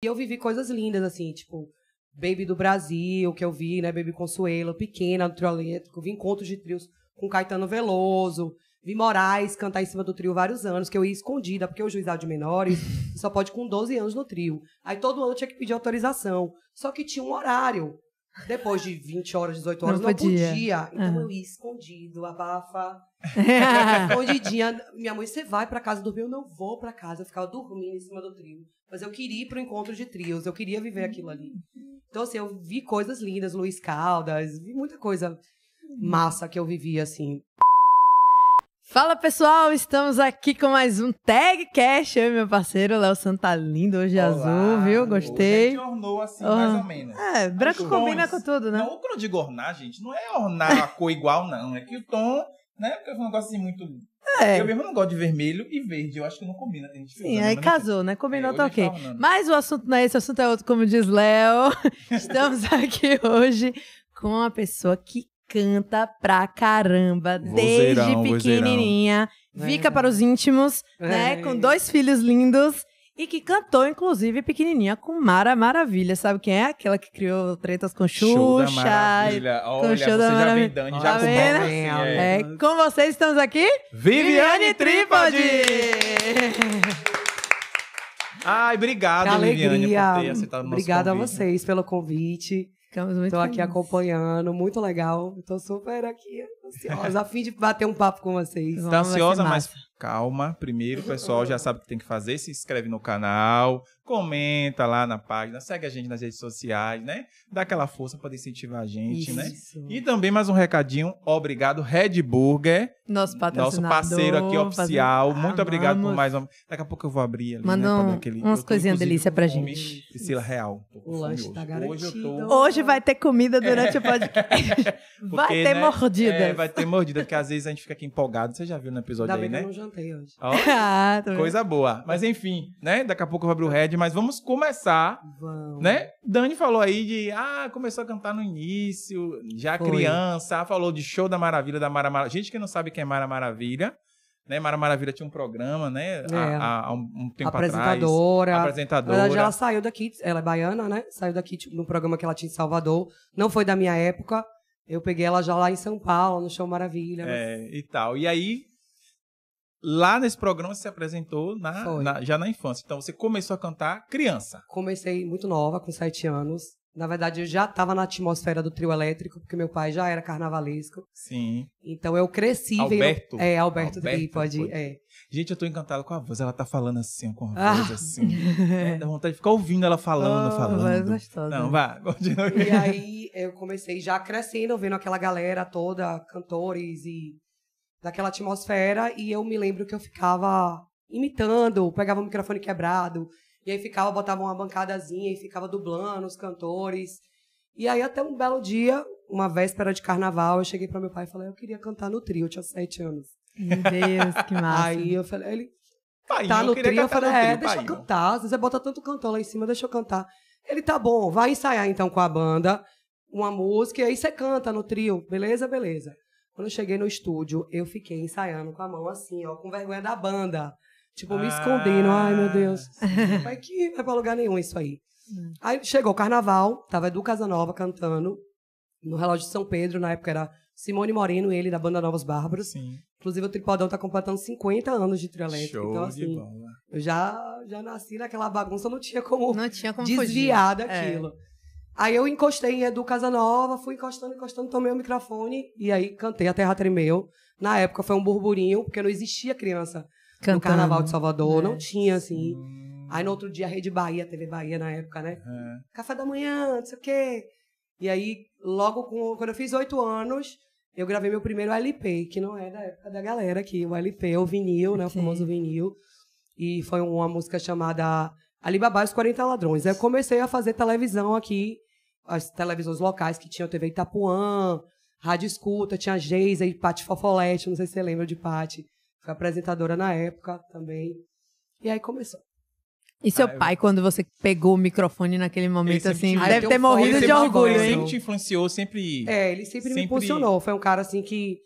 E eu vivi coisas lindas, assim, tipo, Baby do Brasil, que eu vi, né? Baby Consuelo, Pequena, do Trio Elétrico. Vi encontros de trios com Caetano Veloso. Vi Moraes cantar em cima do trio vários anos, que eu ia escondida, porque o juizado é de menores só pode com 12 anos no trio. Aí todo ano tinha que pedir autorização. Só que tinha um horário. Depois de 20 horas, 18 horas, não, não podia. podia. Então uhum. eu ia escondido, abafa Ou dia, minha mãe, você vai para casa dormir? Eu não vou para casa, eu ficava dormindo em cima do trio. Mas eu queria ir pro encontro de trios, eu queria viver aquilo ali. Então, assim, eu vi coisas lindas, Luiz Caldas, vi muita coisa massa que eu vivia, assim. Fala pessoal, estamos aqui com mais um Tag Cash. Eu e meu parceiro Léo Santa Lindo, hoje Olá, azul, viu? Gostei. Hoje ornou assim, oh. mais ou menos. É, branco combina com tudo, né? Não, o eu digo ornar, gente, não é ornar a cor igual, não. É que o tom né porque foi um negócio assim muito. É. Eu mesmo não gosto de vermelho e verde. Eu acho que não combina. Tem gente Sim, aí né? casou, né? Combinou, é, tá ok. Tá Mas o assunto não é esse, o assunto é outro, como diz Léo. Estamos aqui hoje com uma pessoa que canta pra caramba, vozeirão, desde pequenininha. Vozeirão. Fica é. para os íntimos, né? é. né? Com dois filhos lindos. E que cantou, inclusive, pequenininha com Mara Maravilha. Sabe quem é? Aquela que criou tretas com Xuxa. Show da Maravilha. Olha, com show você da Maravilha. já vem Dani, já tá com assim, é. é. Com vocês estamos aqui... Viviane, Viviane Trípode! Ai, obrigado, Viviane, por ter aceitado o nosso Obrigada a vocês pelo convite. Estamos muito Estou aqui acompanhando, muito legal. Estou super aqui, ansiosa, a fim de bater um papo com vocês. Está ansiosa, mas Calma, primeiro, pessoal já sabe o que tem que fazer, se inscreve no canal, comenta lá na página, segue a gente nas redes sociais, né? Dá aquela força para incentivar a gente, né? Isso. né? E também mais um recadinho, obrigado Red Burger, nosso patrocinador, nosso parceiro aqui oficial. Fazer... Muito ah, obrigado vamos. por mais uma. Daqui a pouco eu vou abrir ali, né, Manda né, um, aquele... umas coisinhas delícia pra gente. Priscila Real. O lanche tá garantido. Hoje, tô... hoje, vai ter comida durante é. o podcast. vai ter né, mordida. É, vai ter mordida, porque às vezes a gente fica aqui empolgado. Você já viu no episódio Dá aí, bem né? Que eu né? não jantei hoje. Ó, ah, coisa boa. Mas enfim, né? Daqui a pouco eu vou abrir o Red, mas vamos começar, vamos. né? Dani falou aí de, ah, começou a cantar no início, já Foi. criança, falou de show da Maravilha, da Mara Maravilha. Gente que não sabe quem é Mara Maravilha, né? Mara Maravilha tinha um programa, né? É. Há, há um tempo apresentadora, atrás. Apresentadora. apresentadora Ela já saiu daqui, ela é baiana, né? Saiu daqui tipo, no programa que ela tinha em Salvador. Não foi da minha época. Eu peguei ela já lá em São Paulo, no show Maravilha. Mas... É, e tal. E aí lá nesse programa você se apresentou na, na, já na infância. Então você começou a cantar criança. Comecei muito nova, com sete anos. Na verdade, eu já estava na atmosfera do trio elétrico, porque meu pai já era carnavalesco. Sim. Então eu cresci. Alberto. Veio... É, Alberto, Alberto pode. pode. É. Gente, eu tô encantada com a voz. Ela tá falando assim, com a ah. voz ah. assim. É, dá vontade de ficar ouvindo ela falando, oh, falando. Voz é gostosa. Não, né? vá, continua. E aí eu comecei já crescendo, vendo aquela galera toda, cantores e daquela atmosfera e eu me lembro que eu ficava imitando, pegava o microfone quebrado e aí ficava, botava uma bancadazinha e ficava dublando os cantores. E aí até um belo dia, uma véspera de carnaval, eu cheguei para meu pai e falei, eu queria cantar no trio, eu tinha sete anos. Meu Deus, que massa. Aí eu falei, ele tá no trio, eu falei, é, trio, deixa eu cantar, você bota tanto cantor lá em cima, deixa eu cantar. Ele tá bom, vai ensaiar então com a banda uma música e aí você canta no trio, beleza? Beleza. Quando eu cheguei no estúdio, eu fiquei ensaiando com a mão assim, ó, com vergonha da banda. Tipo, ah. me escondendo. Ai, meu Deus. Vai ah. que vai pra lugar nenhum isso aí. Hum. Aí chegou o carnaval, tava Edu Casanova cantando no relógio de São Pedro, na época era Simone Moreno, ele da banda Novos Bárbaros. Sim. Inclusive, o Tripodão tá completando 50 anos de trio elétrico. então, assim, de bola. Eu já, já nasci naquela bagunça, não tinha como, não tinha como desviar fugir. daquilo. É. Aí eu encostei em Edu Casanova, fui encostando, encostando, tomei o microfone e aí cantei A Terra Tremeu. Na época foi um burburinho, porque não existia criança Cantando. no Carnaval de Salvador, é. não tinha assim. Aí no outro dia Rede Bahia, TV Bahia na época, né? É. Café da manhã, não sei o quê. E aí, logo com, quando eu fiz oito anos, eu gravei meu primeiro LP, que não é da época da galera aqui. O LP é o vinil, okay. né? O famoso vinil. E foi uma música chamada Alibaba e os 40 Ladrões. Aí eu comecei a fazer televisão aqui as televisões locais que tinham TV Itapuã, Rádio Escuta, tinha Geisa e Pati Fofolete, não sei se você lembra de Pati. Foi apresentadora na época também. E aí começou. E seu ah, eu... pai, quando você pegou o microfone naquele momento, assim, deve ter morrido de orgulho, hein? Ele sempre te influenciou, sempre... É, ele sempre, sempre... me impulsionou. Foi um cara, assim, que...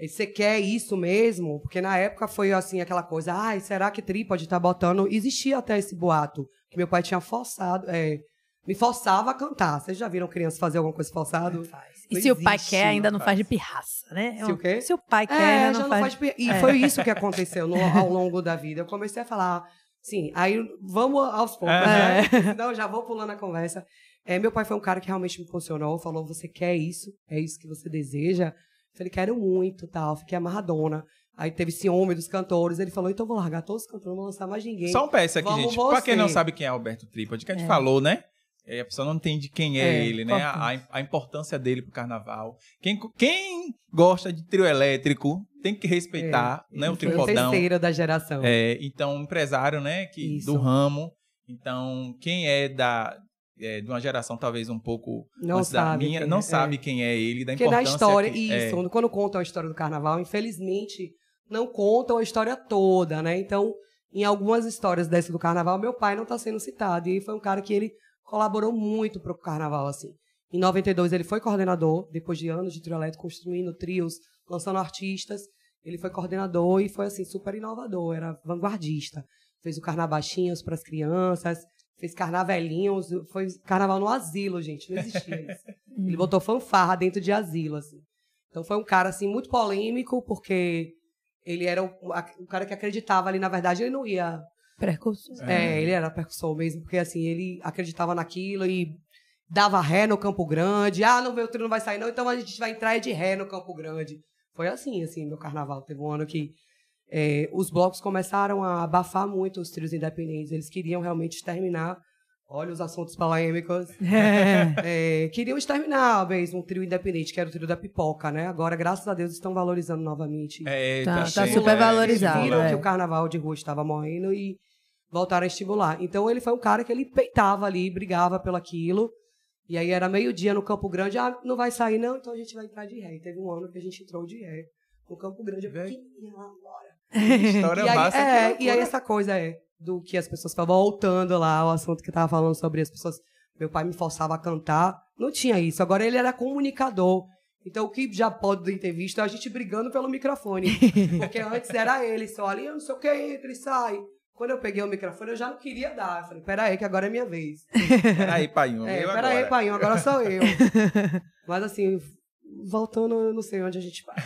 Você quer isso mesmo? Porque na época foi, assim, aquela coisa... Ai, será que trípode tá botando... Existia até esse boato que meu pai tinha forçado... É, me forçava a cantar. Vocês já viram criança fazer alguma coisa forçada? E não se existe, o pai quer, ainda não faz. faz de pirraça, né? Se o quê? Se o pai é, quer, é, ainda não, faz... faz... de E é. foi isso que aconteceu no, ao longo da vida. Eu comecei a falar, sim, aí vamos aos poucos, é. né? Senão já vou pulando a conversa. É, meu pai foi um cara que realmente me funcionou, falou, você quer isso? É isso que você deseja? Eu falei, quero muito, tal, fiquei amarradona. Aí teve ciúme dos cantores. Ele falou: então vou largar todos os cantores, não vou lançar mais ninguém. Só um PS aqui, Vamos gente. Você. Pra quem não sabe quem é Alberto Tripod, que a gente é. falou, né? É, a pessoa não entende quem é, é ele, né? A, a, importância dele pro carnaval. Quem, quem gosta de trio elétrico tem que respeitar, é, né? O tripodão. terceira da geração. É, então, empresário, né? Que, do ramo. Então, quem é da, é, de uma geração talvez um pouco não antes da minha, não é. sabe quem é ele, da Porque importância. Porque na história, que, é. isso, é. quando contam a história do carnaval, infelizmente, não contam a história toda, né? Então, em algumas histórias dessa do carnaval, meu pai não está sendo citado. E foi um cara que ele colaborou muito para o carnaval, assim. Em 92 ele foi coordenador, depois de anos de trio elétrico, construindo trios, lançando artistas. Ele foi coordenador e foi assim super inovador, era vanguardista. Fez o carnavachinhos para as crianças, fez carnavelinhos, foi carnaval no asilo, gente, não existia isso. ele botou fanfarra dentro de asilo, assim. Então foi um cara assim muito polêmico porque ele era o, o cara que acreditava ali, na verdade, ele não ia Percussor. É, ele era percussor mesmo, porque assim, ele acreditava naquilo e dava ré no Campo Grande. Ah, não, meu trio não vai sair não, então a gente vai entrar é de ré no Campo Grande. Foi assim, assim, meu carnaval. Teve um ano que é, os blocos começaram a abafar muito os trios independentes. Eles queriam realmente terminar Olha os assuntos polêmicos. É. é. queriam exterminar mesmo um trio independente, que era o trio da pipoca, né? Agora, graças a Deus, estão valorizando novamente. É, tá, tá, tá super né? valorizado. Viram é. que o carnaval de rua estava morrendo e voltaram a estimular. Então ele foi um cara que ele peitava ali, brigava pelo aquilo. E aí era meio-dia no Campo Grande, ah, não vai sair não, então a gente vai entrar de ré. E teve um ano que a gente entrou de ré no Campo Grande, é pequenininha lá agora. História e aí, massa. É, é e aí essa coisa é do que as pessoas falam, voltando lá o assunto que eu tava falando sobre as pessoas, meu pai me forçava a cantar, não tinha isso. Agora ele era comunicador. Então, o que já pode ter visto é a gente brigando pelo microfone. Porque antes era ele só ali, eu não sei o que, entra e sai. Quando eu peguei o microfone, eu já não queria dar. Eu falei, peraí, que agora é minha vez. Peraí, pai. É, peraí, pai, agora sou eu. Mas assim, voltando, eu não sei onde a gente vai.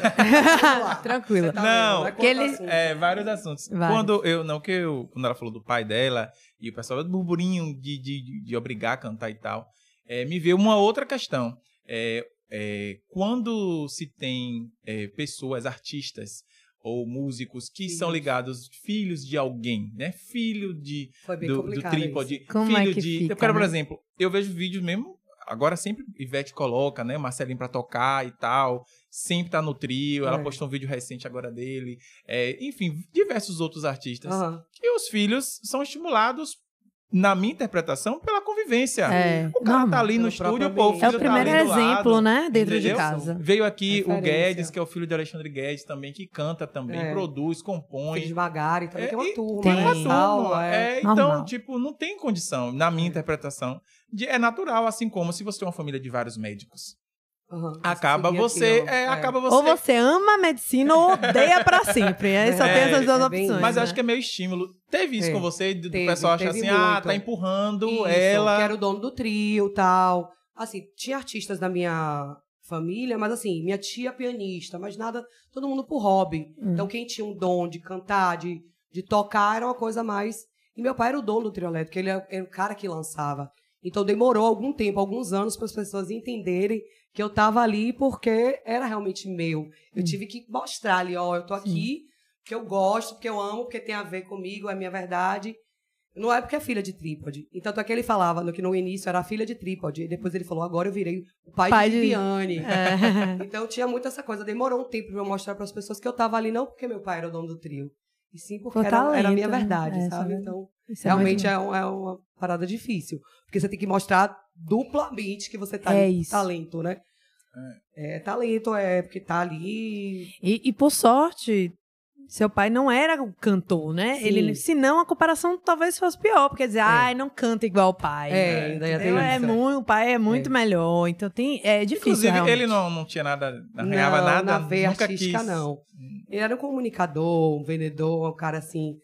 tranquilo Tá não, vendo, né? ele... é, vários assuntos. Vários. Quando eu, não que eu, quando ela falou do pai dela e o pessoal do burburinho de, de, de obrigar a cantar e tal, é, me veio uma outra questão. É, é quando se tem é, pessoas, artistas, ou músicos que são ligados filhos de alguém, né? Filho de do, do trípode, Como é filho é que de. Fica, eu quero, né? por exemplo, eu vejo vídeos mesmo. Agora sempre Ivete coloca, né? Marcelinho pra tocar e tal. Sempre tá no trio. É. Ela postou um vídeo recente agora dele. É, enfim, diversos outros artistas. Uhum. os filhos são estimulados na minha interpretação, pela convivência. É, o cara não, tá ali no estúdio, pô, o filho É o tá primeiro tá exemplo, lado, né? Dentro entendeu? de casa. Veio aqui Referência. o Guedes, que é o filho de Alexandre Guedes também, que canta também, é. produz, compõe. Fez devagar e também é, tem uma turma. Tem né, uma turma. É, é. então, Normal. tipo, não tem condição, na minha é. interpretação. De, é natural, assim como se você tem é uma família de vários médicos. Uhum, acaba você é, é, acaba você ou você ama a medicina ou odeia para sempre aí só é, tem essas duas é opções mas né? acho que é meu estímulo teve isso é. com você do teve, pessoal achar assim ah, muito. ah tá empurrando isso, ela que era o dono do trio tal assim tinha artistas da minha família mas assim minha tia pianista mas nada todo mundo por hobby hum. então quem tinha um dom de cantar de, de tocar era uma coisa mais e meu pai era o dono do trio elétrico ele é, era o cara que lançava então demorou algum tempo alguns anos para as pessoas entenderem que eu estava ali porque era realmente meu. Eu hum. tive que mostrar ali, ó, eu estou aqui porque eu gosto, porque eu amo, porque tem a ver comigo, é minha verdade. Não é porque é filha de trípode. Então, é que ele falava no que no início era filha de trípode. E depois ele falou, agora eu virei o pai, pai de Viviane. De... É. então, tinha muito essa coisa. Demorou um tempo para eu mostrar para as pessoas que eu estava ali não porque meu pai era o dono do trio, e sim porque Por era, era, a minha né? verdade, é, sabe? É então, é realmente é, é, uma parada difícil. Porque você tem que mostrar duplamente que você tá é isso. talento, né? É. é talento, é porque tá ali. E, e, por sorte, seu pai não era o cantor, né? Sim. Ele, não a comparação talvez fosse pior, porque dizer, é. ai, não canta igual o pai. É, né? é, é, é. muito, o pai é muito é. melhor, então tem, é difícil. Inclusive, realmente. ele não, não tinha nada, não ganhava nada. Na veia artística, quis. não. Hum. Ele era um comunicador, um vendedor, um cara assim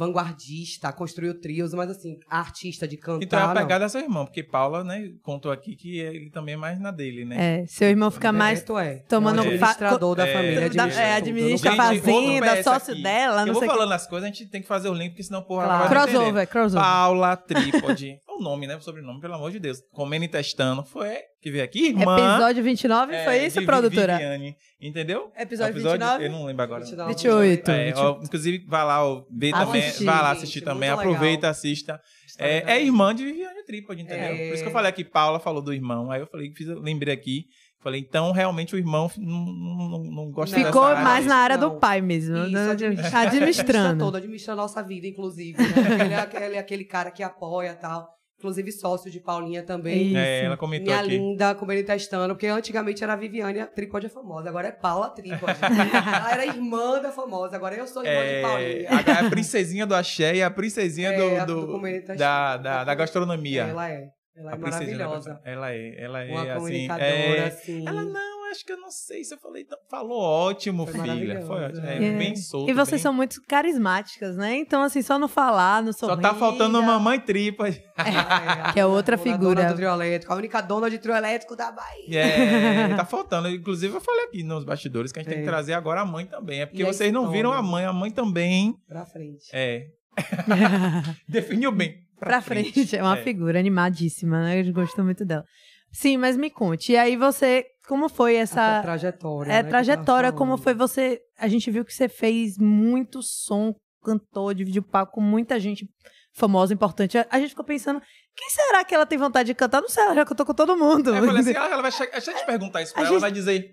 vanguardista, construiu trios, mas assim, artista de cantar. Então é a pegada não. seu irmão, porque Paula, né, contou aqui que é, ele também é mais na dele, né? É, seu irmão fica mais é, tomando é. administrador da família, é, administra, é, administra tudo. fazenda, sócio aqui. dela, não Eu vou falando as coisas, a gente tem que fazer o link, porque senão porra claro. vai Crossover, crossover. Paula Trípode. nome, né? O sobrenome, pelo amor de Deus. Comendo e testando. Foi que veio aqui, irmã. Episódio 29, é, foi isso, produtora? Viviane, entendeu? Episódio, é episódio 29? Eu não lembro agora. 29, 28. É, 28. Ó, inclusive, vai lá ó, ver assistir, também. vai lá assistir gente, também. Aproveita, legal. assista. É, é, irmã de Viviane Trípode, entendeu? Por isso que eu é. falei aqui, Paula falou do irmão. Aí eu falei, fiz, lembrei aqui. Falei, então realmente o irmão não, não, não gosta não, Ficou mais na área não. do pai mesmo. Isso, né? administrando. Administra todo, administra a nossa vida, inclusive. Né? ele, é aquele, ele, é, aquele cara que apoia e tal inclusive sócio de Paulinha também. É, ela comentou Minha aqui. linda, como ele tá estando, porque antigamente era a Viviane a Tricódia é famosa, agora é Paula Tricódia. ela era irmã da famosa, agora eu sou irmã é, de Paulinha. A, a, princesinha do axé e a princesinha é, do, do, do tá da, da, da, da, gastronomia. Ela é. Ela é maravilhosa. Ela é, ela é Uma assim, é, comunicadora, assim. Ela não acho que eu não sei se eu falei. Não. Falou ótimo, Foi filha. Foi ótimo. É, é. bem é. solto. E vocês bem... são muito carismáticas, né? Então, assim, só não falar, não sorrir. Só tá faltando a mamãe tripa. É, que é outra figura. Dona do trio elétrico, a única dona de trio elétrico da Bahia. É, tá faltando. Inclusive, eu falei aqui nos bastidores que a gente tem que é. trazer agora a mãe também. É porque vocês não viram a mãe, a mãe também. Pra frente. É. Definiu bem. Pra, pra frente. frente. É uma é. figura animadíssima, né? Eu gosto muito dela. Sim, mas me conte. E aí você como foi essa, essa trajetória? É né, trajetória. Como foi você? A gente viu que você fez muito som, cantou, dividiu palco com muita gente famosa, importante. A, gente ficou pensando, quem será que ela tem vontade de cantar? Não sei, ela já cantou com todo mundo. É, eu falei assim, ah, ela vai chegar, deixa perguntar isso pra a ela, gente... vai dizer,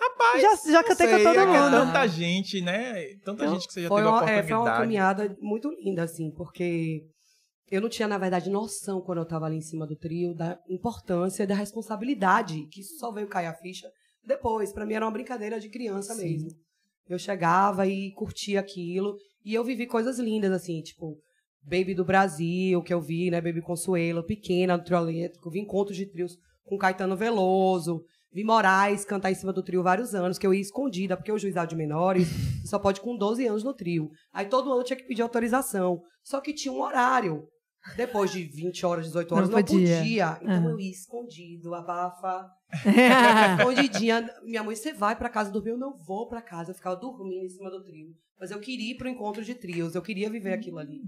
rapaz, já, já cantei sei, com todo é é mundo. Tanta gente, né? Tanta então, gente que você já teve a oportunidade. É, foi uma caminhada muito linda, assim, porque eu não tinha, na verdade, noção quando eu estava ali em cima do trio da importância da responsabilidade, que só veio cair a ficha depois. Para mim era uma brincadeira de criança Sim. mesmo. Eu chegava e curtia aquilo. E eu vivi coisas lindas, assim, tipo, Baby do Brasil, que eu vi, né? Baby Consuelo, pequena, do trio elétrico. Vi encontros de trios com Caetano Veloso. Vi Moraes cantar em cima do trio vários anos, que eu ia escondida, porque o juizado de menores só pode com 12 anos no trio. Aí todo ano tinha que pedir autorização. Só que tinha um horário. Depois de 20 horas, 18 horas, não, não podia. podia. É. Então eu ia escondido, abafa. Escondidinha. Minha mãe, você vai pra casa dormir? Eu não vou pra casa. Eu ficava dormindo em cima do trio. Mas eu queria ir pro encontro de trios, eu queria viver aquilo ali.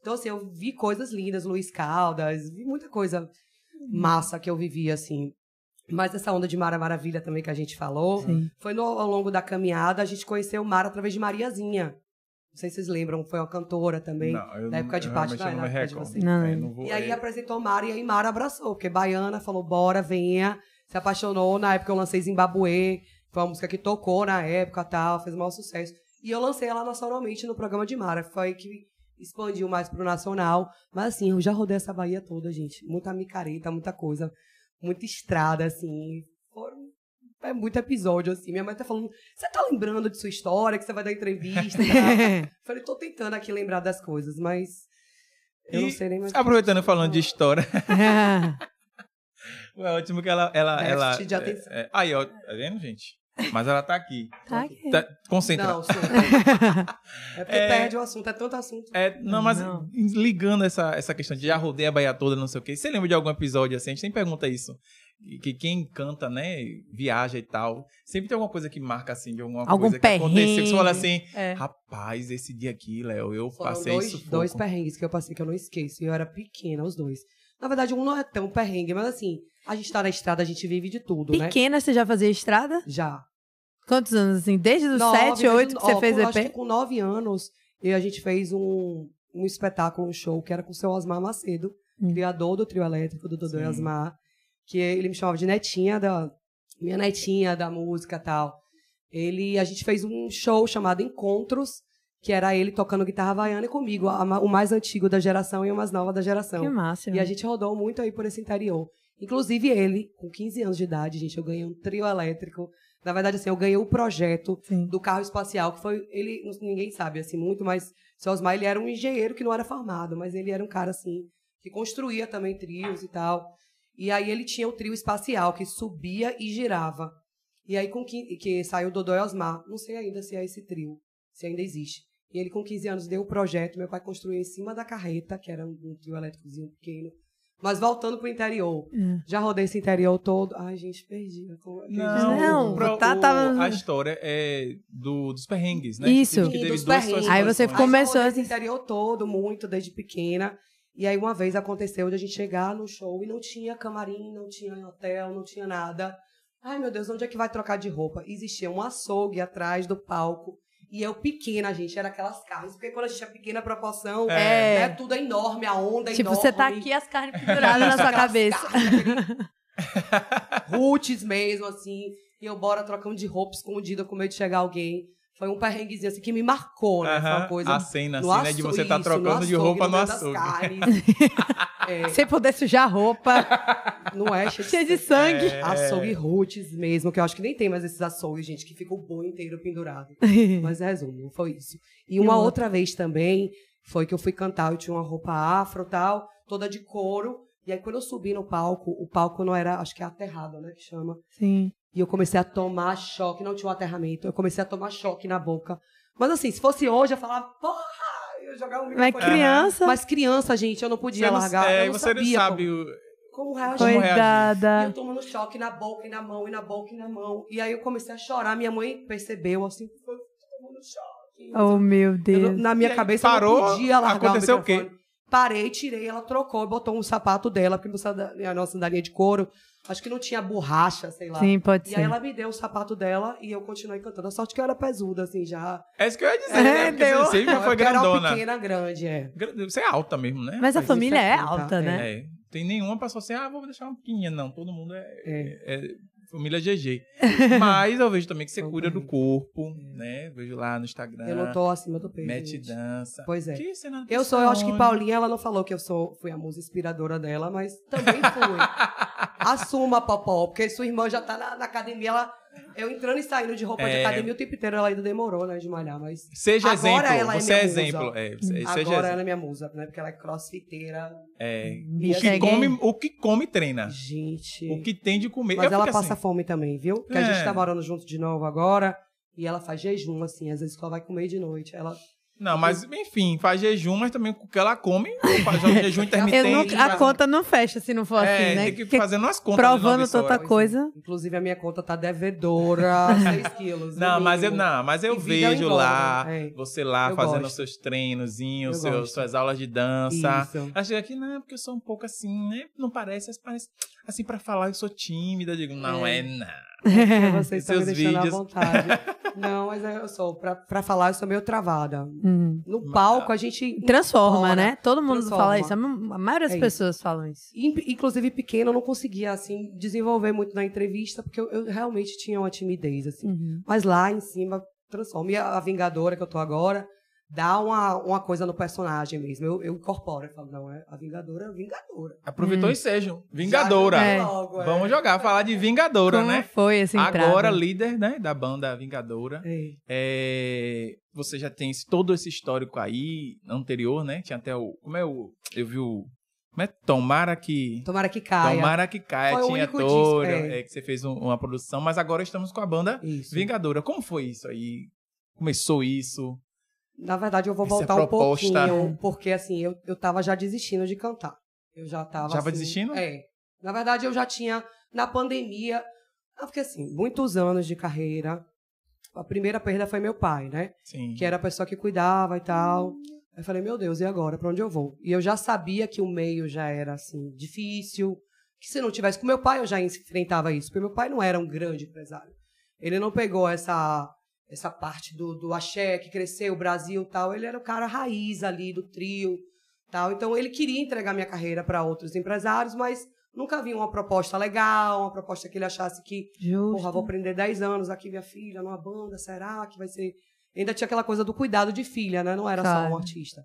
Então, assim, eu vi coisas lindas, Luiz Caldas, vi muita coisa massa que eu vivi, assim. Mas essa onda de Mara Maravilha também que a gente falou, Sim. foi no, ao longo da caminhada, a gente conheceu o Mara através de Mariazinha não sei se vocês lembram, foi uma cantora também. Não, eu época de Pátio, não, não, época de você. não. não vou, E aí é... apresentou Mara e aí Mara abraçou, porque Baiana falou, bora, venha. Se apaixonou, na época eu lancei Zimbabue, foi uma música que tocou na época tal, fez o maior sucesso. E eu lancei ela nacionalmente no programa de Mara, foi que expandiu mais pro nacional. Mas assim, eu já rodei essa Bahia toda, gente. Muita micareta, muita coisa, muita estrada, assim. Foram é muito episódio, assim. Minha mãe tá falando, você tá lembrando de sua história, que você vai dar entrevista? Tá? Falei, tô tentando aqui lembrar das coisas, mas eu e não sei nem mais. Aproveitando falando de história. é ótimo que ela. ela, ela de é, atenção. É, é, aí, ó, tá vendo, gente? Mas ela tá aqui. Tá, tá aqui. Tá, concentra. Não, sou... é porque é, perde o assunto, é tanto assunto. É, não, mas não. ligando essa, essa questão de já ah, rodei a Bahia toda, não sei o quê. Você lembra de algum episódio assim? A gente sempre pergunta isso que quem canta, né, viaja e tal, sempre tem alguma coisa que marca assim de alguma Algum coisa perrengue. que aconteceu, você fala assim, é. rapaz, esse dia aqui, Léo, eu Foram passei dois, sufoco. dois perrengues que eu passei que eu não esqueço. Eu era pequena, os dois. Na verdade, um não é tão perrengue, mas assim, a gente tá na estrada, a gente vive de tudo, pequena, né? Pequena, você já fazia estrada? Já. Quantos anos assim? Desde os 7, 8 que você ó, fez EP? Acho que com 9 anos, e a gente fez um, um espetáculo, um show que era com o seu Osmar Macedo, hum. criador do trio elétrico do Dodô Osmar que ele me chamava de netinha, da minha netinha da música tal. Ele, a gente fez um show chamado Encontros, que era ele tocando guitarra havaiana e comigo, a, o mais antigo da geração e o mais nova da geração. Que massa. E a gente rodou muito aí por esse interior. Inclusive ele, com 15 anos de idade, gente, eu ganhei um trio elétrico. Na verdade, assim, eu ganhei o projeto Sim. do carro espacial, que foi. Ele, ninguém sabe, assim, muito, mas seu Osmar, ele era um engenheiro que não era formado, mas ele era um cara, assim, que construía também trios e tal. E aí ele tinha o trio espacial que subia e girava. E aí com que, que saiu e Osmar, não sei ainda se é esse trio, se ainda existe. E ele com 15 anos deu o projeto, meu pai construiu em cima da carreta, que era um trio elétricozinho pequeno. Mas voltando para o interior. É. Já rodei esse interior todo. Ai, gente, perdi. perdi. Não, não o, tá, tava... a história é do, dos perrengues, né? Isso. Sim, dos perrengues. Aí você começou... Mas esse interior todo, muito, desde pequena. E aí uma vez aconteceu de a gente chegar no show e não tinha camarim, não tinha hotel, não tinha nada. Ai meu Deus, onde é que vai trocar de roupa? Existia um açougue atrás do palco. E eu pequena, gente, era aquelas carnes. Porque quando a gente é pequena, a proporção é, é né, tudo é enorme, a onda é tipo, enorme. Tipo, você tá aqui as carnes penduradas na sua cabeça. Roots mesmo, assim. E eu bora trocando de roupa escondida com medo de chegar alguém foi um perrenguezinho assim que me marcou, né? Uhum, uma coisa. A cena, assim, açougue, né? De você estar tá trocando açougue, de roupa no, açougue. é. Se puder sujar roupa. Não é cheio, de sangue. É. Açougue roots mesmo, que eu acho que nem tem mais esses açougues, gente, que ficou o boi inteiro pendurado. Mas resumo, foi isso. E uma outra vez também foi que eu fui cantar, eu tinha uma roupa afro tal, toda de couro. E aí, quando eu subi no palco, o palco não era, acho que é aterrado, né? Que chama. Sim. E eu comecei a tomar choque, não tinha um aterramento, eu comecei a tomar choque na boca. Mas assim, se fosse hoje, eu falava, porra! Eu jogava um Mas criança. Mas criança, gente, eu não podia não, largar. É, eu não você sabia não sabe como, como reagir. Coitada. E eu tomando choque na boca, e na mão, e na boca, e na mão. E aí eu comecei a chorar. Minha mãe percebeu, assim, foi tomando choque. Oh, meu Deus. Eu, na minha aí, cabeça, parou, eu não podia largar Aconteceu o, o quê? Parei, tirei, ela trocou, botou um sapato dela, porque é é a nossa sandalinha de couro, acho que não tinha borracha, sei lá. Sim, pode e ser. E aí ela me deu o sapato dela e eu continuei cantando. A sorte que eu era pesuda, assim, já. É isso que eu ia dizer, né? é, né? Porque deu. você já foi grandona. Era pequena, grande, é. Você é alta mesmo, né? Mas a, é família é, é alta, né? É. Tem nenhuma pessoa assim, ah, vou deixar uma pequenininha. Não, todo mundo é, é. Família GG. Mas eu vejo também que você cura do corpo, é. né? Vejo lá no Instagram. Eu não tô acima do peito. Mete gente. dança. Pois é. eu sou, eu acho que Paulinha, ela não falou que eu sou, fui a musa inspiradora dela, mas também fui. Assuma, Popó, porque sua irmã já tá na, na academia, ela. Eu entrando e saindo de roupa é... de academia o tempo inteiro, ela ainda demorou, né, de malhar, mas... Seja agora exemplo, ela é você é exemplo. É, uhum. agora seja... ela é minha musa, né, porque ela é crossfiteira. É, o, que come, o que come treina. Gente... O que tem de comer. Mas eu ela passa assim... fome também, viu? Porque é. a gente é. tá morando junto de novo agora, e ela faz jejum, assim, às vezes ela vai comer de noite, ela... Não, mas hum. enfim, faz jejum, mas também o que ela come, faz jejum intermitente. a conta não fecha se não for é, assim, né? Tem que fazer fazendo as contas. Provando tanta assim. coisa. Inclusive, a minha conta tá devedora, 6 quilos. Não, mas eu, não, mas eu vejo lá, é. você lá eu fazendo gosto. seus treinozinhos, seus, suas aulas de dança. Isso. Ela aqui, não, é porque eu sou um pouco assim, né? Não parece, parece assim, para falar, eu sou tímida. digo, não é, é não. É, vocês estão me deixando vídeos. à vontade. Não, mas é, eu sou, pra, pra falar, eu sou meio travada. Hum. No palco, a gente. Transforma, né? né? Todo mundo transforma. fala isso. A maioria das é pessoas falam isso. Inclusive, pequena, eu não conseguia, assim, desenvolver muito na entrevista, porque eu, eu realmente tinha uma timidez, assim. Uhum. Mas lá em cima, transforma. E a Vingadora que eu tô agora dá uma, uma coisa no personagem mesmo. Eu, eu incorporo, eu falo, não, é a Vingadora vingadora. Aproveitou hum. e sejam. Vingadora. É. Logo, é. Vamos jogar, falar de Vingadora, Como né? foi esse Agora líder, né, da banda Vingadora. É, você já tem esse, todo esse histórico aí, anterior, né? Tinha até o... Como é o... Eu vi o... Como é? Tomara que... Tomara que caia. Tomara que caia. Foi tinha todo... É. é. que você fez um, uma produção. Mas agora estamos com a banda isso. Vingadora. Como foi isso aí? Começou isso? Na verdade, eu vou é voltar um tá? pouquinho, porque assim, eu, eu tava já desistindo de cantar. Eu já tava. Já assim, desistindo? É. Na verdade, eu já tinha, na pandemia, porque assim, muitos anos de carreira. A primeira perda foi meu pai, né? Sim. Que era a pessoa que cuidava e tal. Hum. Eu falei, meu Deus, e agora? Pra onde eu vou? E eu já sabia que o meio já era, assim, difícil. Que se não tivesse com meu pai, eu já enfrentava isso. Porque meu pai não era um grande empresário. Ele não pegou essa essa parte do, do axé que cresceu, o Brasil tal. Ele era o cara raiz ali do trio tal. Então ele queria entregar minha carreira para outros empresários, mas nunca vi uma proposta legal, uma proposta que ele achasse que, Justo. porra, vou aprender 10 anos aqui, minha filha, numa banda, será que vai ser. Ainda tinha aquela coisa do cuidado de filha, né? Não era claro. só um artista.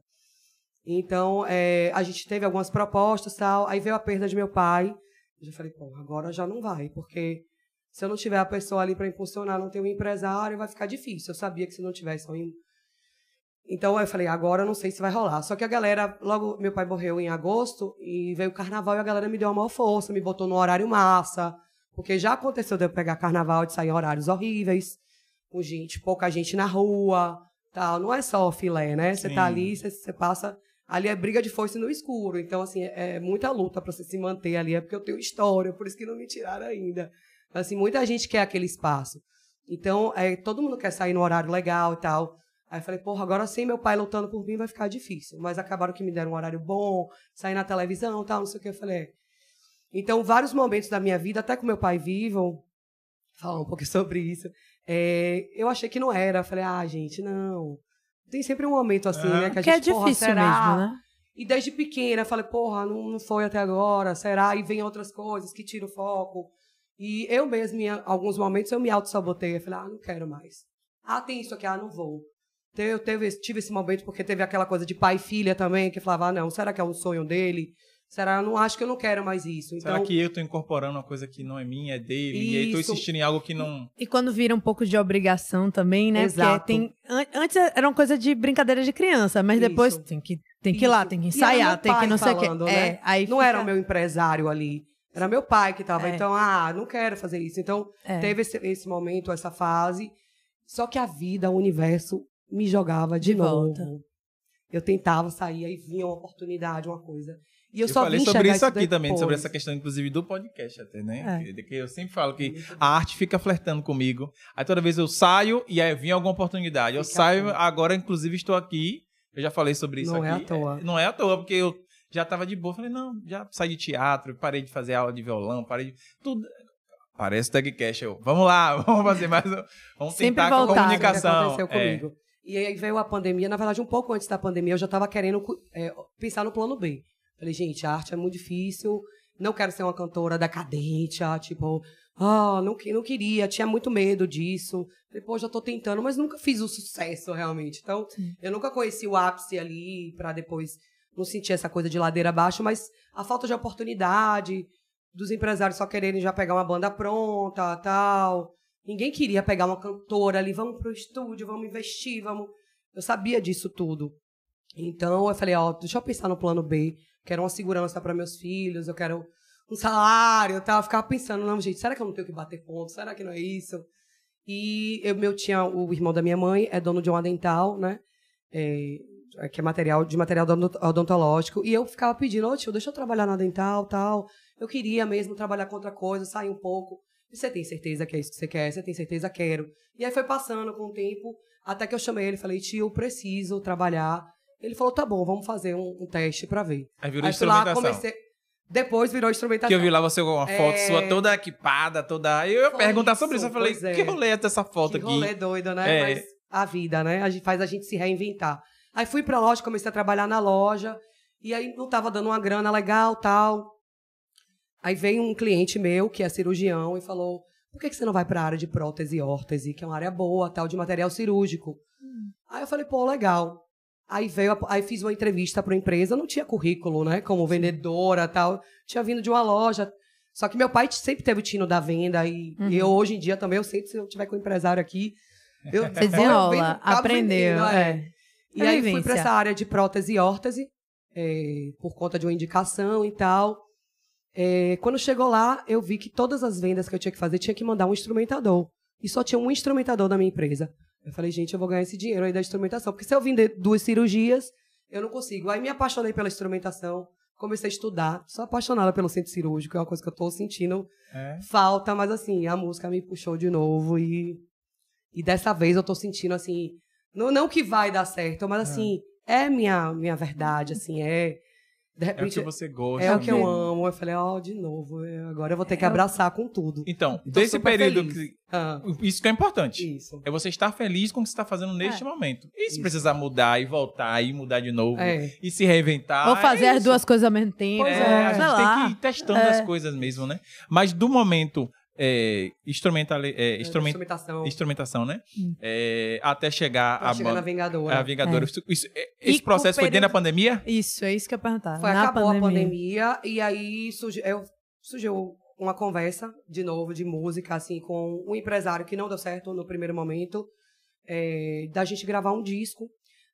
Então, é, a gente teve algumas propostas tal. Aí veio a perda de meu pai. Eu já falei, pô, agora já não vai, porque se eu não tiver a pessoa ali para impulsionar, não tem um empresário, vai ficar difícil. Eu sabia que se não tivesse Então eu falei, agora eu não sei se vai rolar. Só que a galera, logo meu pai morreu em agosto e veio o carnaval e a galera me deu uma maior força, me botou no horário massa, porque já aconteceu de eu pegar carnaval e de sair em horários horríveis, com gente, pouca gente na rua, tal. Não é só filé, né? Você tá ali, você, passa ali é briga de força no escuro. Então, assim, é, é muita luta para você se manter ali. É porque eu tenho história, por isso que não me tiraram ainda. Assim, muita gente quer aquele espaço. Então, é, todo mundo quer sair no horário legal e tal. Aí eu falei, porra, agora sem meu pai lutando por mim vai ficar difícil. Mas acabaram que me deram um horário bom, sair na televisão tal, não sei o que. Eu falei, é. Então, vários momentos da minha vida, até com meu pai vivo, falar um pouco sobre isso, é, eu achei que não era. Eu falei, ah, gente, não. Tem sempre um momento assim, né, é. né? Que, a que é gente, é difícil será? mesmo, né? E desde pequena, eu falei, porra, não, não foi até agora, será? E vem outras coisas que tiram o foco. E eu mesmo, em alguns momentos, eu me auto-sabotei. Eu falei, ah, não quero mais. Ah, tem isso aqui, ah, não vou. Eu teve, tive esse momento porque teve aquela coisa de pai e filha também, que falava, ah, não, será que é um sonho dele? Será? Eu não acho que eu não quero mais isso. Então, será que eu estou incorporando uma coisa que não é minha, é dele? Isso. E aí estou insistindo em algo que não. E quando vira um pouco de obrigação também, né? Exato. tem, antes era uma coisa de brincadeira de criança, mas isso. depois tem que, tem que ir lá, tem que ensaiar, tem que não sei o quê. Né? É, aí não fica... era o meu empresário ali. Era meu pai que tava. É. Então, ah, não quero fazer isso. Então, é. teve esse, esse, momento, essa fase. Só que a vida, o universo, me jogava de, de novo. Volta. Eu tentava sair, aí vinha uma oportunidade, uma coisa. E eu, eu só falei sobre isso aqui depois. também, sobre essa questão, inclusive, do podcast até, né? É. Que eu sempre falo que a arte fica flertando comigo. Aí toda vez eu saio e aí vinha alguma oportunidade. Fica eu saio, agora, inclusive, estou aqui. Eu já falei sobre isso não é aqui. Não é à toa. É, não é à toa, porque eu já tava de boa. Falei, não, já saí de teatro, parei de fazer aula de violão, parei de. Tudo. Parece tag Tagcast, eu. Vamos lá, vamos fazer mais. Vamos Sempre tentar voltar, com a né, comunicação. Que aconteceu é. comigo. É. E aí veio a pandemia, na verdade, um pouco antes da pandemia, eu já estava querendo é, pensar no plano B. Falei, gente, a arte é muito difícil, não quero ser uma cantora decadente, ah, tipo, ah, não, não queria, tinha muito medo disso. Depois já estou tentando, mas nunca fiz o sucesso realmente. Então, Sim. eu nunca conheci o ápice ali para depois não senti essa coisa de ladeira abaixo, mas a falta de oportunidade, dos empresários só quererem já pegar uma banda pronta, tal. Ninguém queria pegar uma cantora ali, vamos pro estúdio, vamos investir, vamos. Eu sabia disso tudo. Então eu falei, ó, oh, deixa eu pensar no plano B, quero uma segurança para meus filhos, eu quero um salário, tal. Eu ficava pensando, não, gente, será que eu não tenho que bater ponto? Será que não é isso? E eu, meu tinha o irmão da minha mãe é dono de uma dental, né? É, é, que é material de material odontológico, e eu ficava pedindo, ô oh, tio, deixa eu trabalhar na dental, tal. Eu queria mesmo trabalhar com outra coisa, sair um pouco. E você tem certeza que é isso que você quer? Você tem certeza? Quero. E aí foi passando com o tempo, até que eu chamei ele e falei, tio, preciso trabalhar. Ele falou, tá bom, vamos fazer um, um teste para ver. Aí virou aí, instrumentação. Lá, comecei... Depois virou instrumentação. Que eu vi lá você com uma é. foto é... sua toda equipada, toda... Eu ia perguntar sobre isso, eu falei, é. que rolê é essa foto que aqui? Que rolê doido, né? É. Mas a vida, né? A gente faz a gente se reinventar. Aí fui pra loja, comecei a trabalhar na loja. E aí não tava dando uma grana legal, tal. Aí veio um cliente meu, que é cirurgião, e falou: por que, que você não vai para a área de prótese e órtese, que é uma área boa, tal, de material cirúrgico? Hum. Aí eu falei: pô, legal. Aí veio, aí fiz uma entrevista para uma empresa, não tinha currículo, né, como vendedora, tal. Tinha vindo de uma loja. Só que meu pai sempre teve o tino da venda e, uhum. e eu uhum. hoje em dia também eu sempre se eu tiver com um empresário aqui, eu, você desenrola, aprendeu, é. é. E aí fui para essa área de prótese e órtese, é, por conta de uma indicação e tal. É, quando chegou lá, eu vi que todas as vendas que eu tinha que fazer tinha que mandar um instrumentador. E só tinha um instrumentador da minha empresa. Eu falei, gente, eu vou ganhar esse dinheiro aí da instrumentação, porque se eu vender duas cirurgias, eu não consigo. Aí me apaixonei pela instrumentação, comecei a estudar. Sou apaixonada pelo centro cirúrgico, é uma coisa que eu tô sentindo é. falta, mas assim, a música me puxou de novo e, e dessa vez eu tô sentindo assim não, não que vai dar certo, mas é. assim, é, é minha, minha verdade, assim, é. De repente, é o que você gosta. É o que eu amo. Eu falei, ó, oh, de novo, é, agora eu vou ter que é abraçar com tudo. Então, desse período que, ah. Isso que é importante. Isso. É você estar feliz com o que você está fazendo neste é. momento. E se isso. precisar mudar e voltar e mudar de novo é. e se reinventar. Ou fazer é as duas coisas ao mesmo tempo. Pois é, a gente tem que ir testando as coisas mesmo, né? Mas do momento é, instrumental, é, é, instrument, instrumentação. instrumentação, né? Hum. É, até chegar até a chegar na Vingadora. A Vingadora. É. Isso, é, esse e processo foi dentro da pandemia? Isso, é isso que eu ia perguntar. Foi, na acabou pandemia. a pandemia e aí surgiu, eu, surgiu uma conversa, de novo, de música, assim, com um empresário que não deu certo no primeiro momento, da gente gravar um disco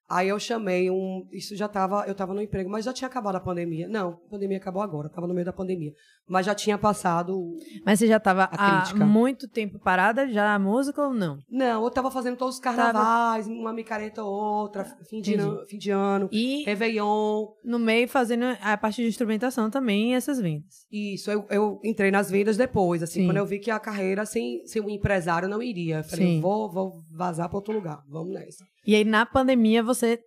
Aí eu chamei um. Isso já estava. Eu estava no emprego, mas já tinha acabado a pandemia. Não, a pandemia acabou agora, estava no meio da pandemia. Mas já tinha passado. Mas você já estava há muito tempo parada, já a música ou não? Não, eu estava fazendo todos os carnavais, tava... uma micareta ou outra, ah, fim de, ano, fim de ano, e Réveillon. No meio fazendo a parte de instrumentação também e essas vendas. Isso, eu, eu entrei nas vendas depois, assim, Sim. quando eu vi que a carreira sem, sem um empresário não iria. Eu falei, vou, vou vazar para outro lugar, vamos nessa. E aí, na pandemia, você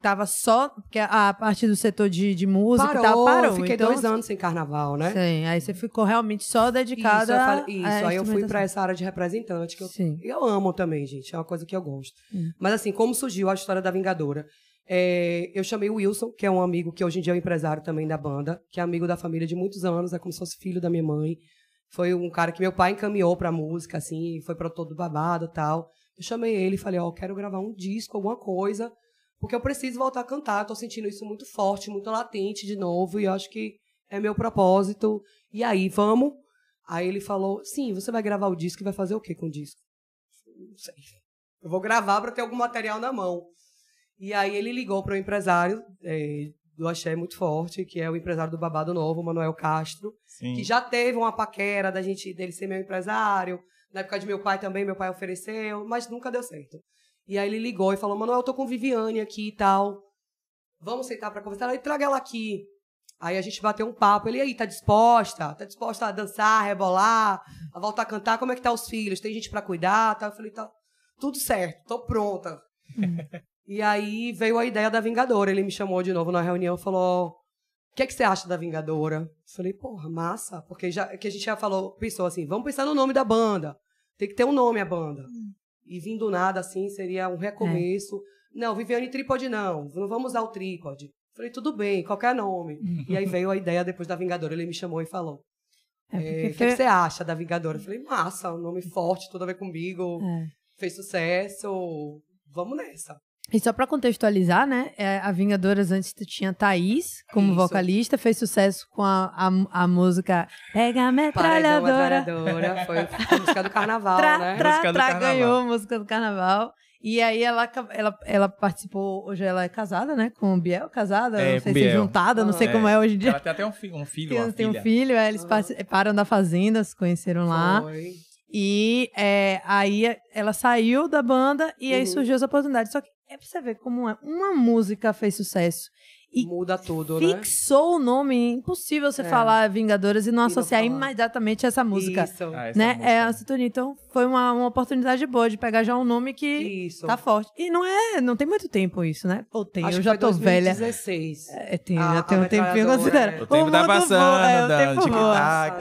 tava só. Porque a parte do setor de, de música parou, tava, parou. Fiquei então, dois assim, anos sem carnaval, né? Sim, aí você ficou realmente só dedicada. Isso, falei, isso aí eu fui para essa área de representante, que eu, Sim. eu amo também, gente. É uma coisa que eu gosto. Hum. Mas assim, como surgiu a história da Vingadora? É, eu chamei o Wilson, que é um amigo que hoje em dia é um empresário também da banda, que é amigo da família de muitos anos, é como se fosse filho da minha mãe. Foi um cara que meu pai encaminhou pra música, assim, foi para todo babado e tal. Eu chamei ele e falei, ó, oh, quero gravar um disco, alguma coisa, porque eu preciso voltar a cantar, estou sentindo isso muito forte, muito latente de novo, e acho que é meu propósito. E aí, vamos? Aí ele falou, sim, você vai gravar o disco e vai fazer o que com o disco? Não sei. Eu vou gravar para ter algum material na mão. E aí ele ligou para o empresário é, do Axé muito forte, que é o empresário do Babado Novo, Manuel Castro, sim. que já teve uma paquera da gente dele ser meu empresário, na época de meu pai também, meu pai ofereceu, mas nunca deu certo. E aí ele ligou e falou: Manuel, eu tô com Viviane aqui e tal. Vamos sentar para conversar? Aí traga ela aqui. Aí a gente bateu um papo. Ele, aí, tá disposta? Tá disposta a dançar, a rebolar, a voltar a cantar? Como é que tá os filhos? Tem gente para cuidar? Eu falei, tá tudo certo, tô pronta. Hum. e aí veio a ideia da Vingadora. Ele me chamou de novo na reunião e falou: o que, é que você acha da Vingadora? Falei, porra, massa, porque já que a gente já falou, pensou assim, vamos pensar no nome da banda. Tem que ter um nome a banda. Hum. E vindo do nada, assim, seria um recomeço. É. Não, Viviane Trípode não, não vamos usar o Trípode. Falei, tudo bem, qualquer nome. E aí veio a ideia depois da Vingadora, ele me chamou e falou. É, é o que, é que, você acha da Vingadora? Eu falei, massa, um nome forte, tudo a ver comigo, é. fez sucesso, vamos nessa. E só para contextualizar, né? É, a Vingadoras antes tinha Thaís como Isso. vocalista, fez sucesso com a, a, a música Pega a metralhadora. metralhadora. Foi a música do carnaval, tra, né? Tra, música tra, carnaval. ganhou a música do carnaval. E aí ela, ela, ela participou, hoje ela é casada, né? Com o Biel, casada, é, não sei Biel. se juntada, ah, não sei ah, é. como é hoje em dia. Ela tem até um, fi um filho, Tem, tem um filho, é, eles ah. param da fazenda, se conheceram lá. Foi. E é, aí ela saiu da banda e uhum. aí surgiu essa oportunidade. Só que é pra você ver como é. Uma música fez sucesso e Muda tudo, fixou né? Fixou o nome. Impossível você é. falar Vingadores e não associar não imediatamente essa música. Isso. Ah, essa né? Música. É a sintonia. Então, foi uma, uma oportunidade boa de pegar já um nome que isso. tá forte. E não é... Não tem muito tempo isso, né? Ou tem, Acho eu já tô 2016. velha. É, tem, a, já ah, tem um tempinho considerado. O tempo o tá passando, é, o tempo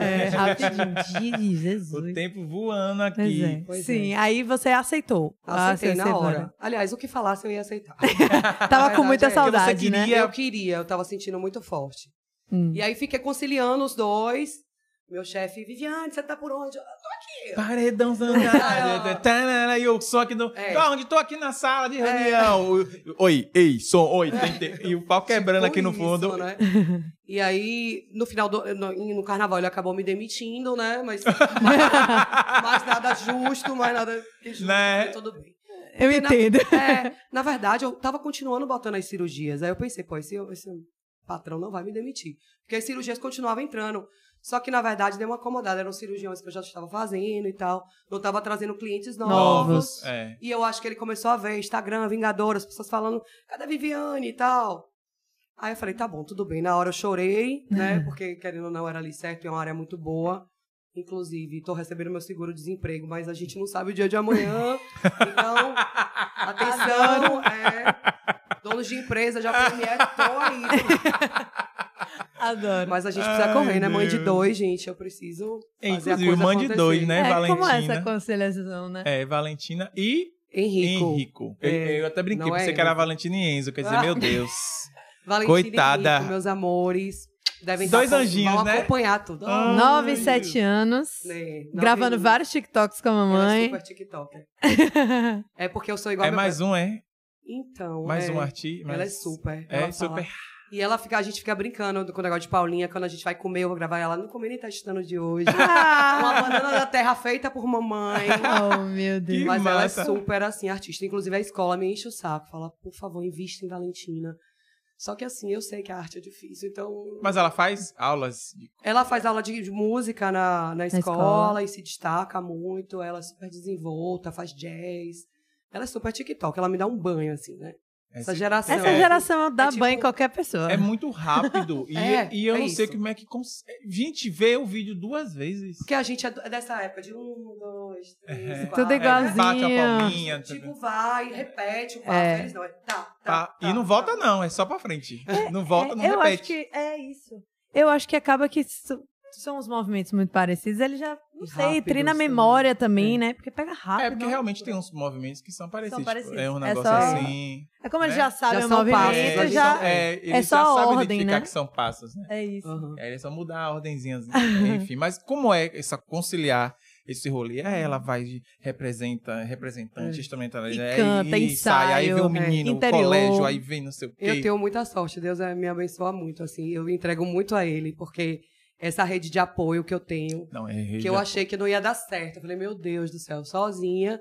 é. É, Jesus. O tempo voando aqui. É. Sim, é. aí você aceitou. Aceitei ah, na hora. Né? Aliás, o que falasse eu ia aceitar. Tava com muita saudade, né? queria, eu tava sentindo muito forte. Hum. E aí fiquei conciliando os dois. Meu chefe, Viviane, você tá por onde? Eu tô aqui. Paredão zangado. e eu só aqui no. É. onde? Tô aqui na sala de é. reunião. É. Oi, ei, som, oi. É. E o pau quebrando tipo aqui no fundo. Isso, né? E aí, no final do. No, no, carnaval, ele acabou me demitindo, né? Mas. mais nada justo, mas nada. Que justo, né? tudo bem. Eu Porque entendo. Na, é, na verdade, eu tava continuando botando as cirurgias. Aí eu pensei, pô, esse, esse patrão não vai me demitir. Porque as cirurgias continuavam entrando. Só que, na verdade, deu uma acomodada. Eram cirurgiões que eu já estava fazendo e tal. Não estava trazendo clientes novos. novos é. E eu acho que ele começou a ver Instagram, vingadoras, pessoas falando, cadê a Viviane e tal? Aí eu falei, tá bom, tudo bem. Na hora eu chorei, né? Uhum. Porque, querendo ou não, era ali certo, é uma área muito boa. Inclusive, estou recebendo meu seguro-desemprego, mas a gente não sabe o dia de amanhã. então, atenção, tá é, donos de empresa, já premiere, estou é, aí. Adoro. Mas a gente precisa Ai, correr, né? Mãe de dois, gente, eu preciso. É, fazer inclusive, a coisa mãe acontecer. de dois, né, é, Valentina? Como é essa conciliação, né? É, Valentina e. Henrico. Henrico. Eu, é, eu até brinquei, é você que era Valentina e Enzo, quer dizer, meu ah. Deus. Valentina Coitada. Henrico, meus amores. Devem tá Dois anjinhos, vão né? acompanhar tudo. Ah, nove 9 e 7 anos. Né? Gravando anos. vários TikToks com a mamãe. Ela é super TikToker. é porque eu sou igual É mais pai. um, é? Então. Mais é. um artista. Mas... Ela é super. É ela super. Fala. E ela fica, a gente fica brincando com o negócio de Paulinha, quando a gente vai comer, eu vou gravar ela, não comi nem testando de hoje. Uma banana da terra feita por mamãe. Oh, meu Deus. Mas massa. ela é super, assim, artista. Inclusive, a escola me enche o saco. Fala, por favor, invista em Valentina. Só que assim, eu sei que a arte é difícil, então. Mas ela faz aulas de... Ela faz aula de música na, na, na escola, escola, e se destaca muito. Ela é super desenvolta, faz jazz. Ela é super TikTok, ela me dá um banho, assim, né? É, Essa, geração. Essa é, é geração é, dá é, tipo, banho em tipo, qualquer pessoa. É muito rápido. e, é, e eu não sei como é que consegue. Gente, vê o vídeo duas vezes. Porque a gente é dessa época de um, dois, três, quatro. Tudo igualzinho. Bate a palminha. Tipo, vai, repete o passo. Eles não. Tá, tá, tá, tá E não volta, tá. não. É só pra frente. não volta, não eu repete. Eu acho que é isso. Eu acho que acaba que são os movimentos muito parecidos. Ele já não sei, rápido, treina a memória também, é. né? Porque pega é, rápido. É porque realmente tem uns movimentos que são parecidos. São parecidos. Tipo, é um é negócio é só... assim. É como né? eles já sabem o movimento, é, já. É, eles é, é só já sabem ordem, identificar né? que são passos, né? É isso. Uhum. eles só mudar a ordenzinha. Né? Enfim, mas como é essa conciliar esse rolê. é ela hum. vai de representa, representante, também instrumentalista. canta, aí, ensaio, aí vem o menino, é. Interior. o colégio, aí vem não sei o quê. Eu tenho muita sorte, Deus me abençoa muito, assim. Eu entrego muito a ele, porque essa rede de apoio que eu tenho, não, é que eu achei apoio. que não ia dar certo. Eu falei, meu Deus do céu, sozinha,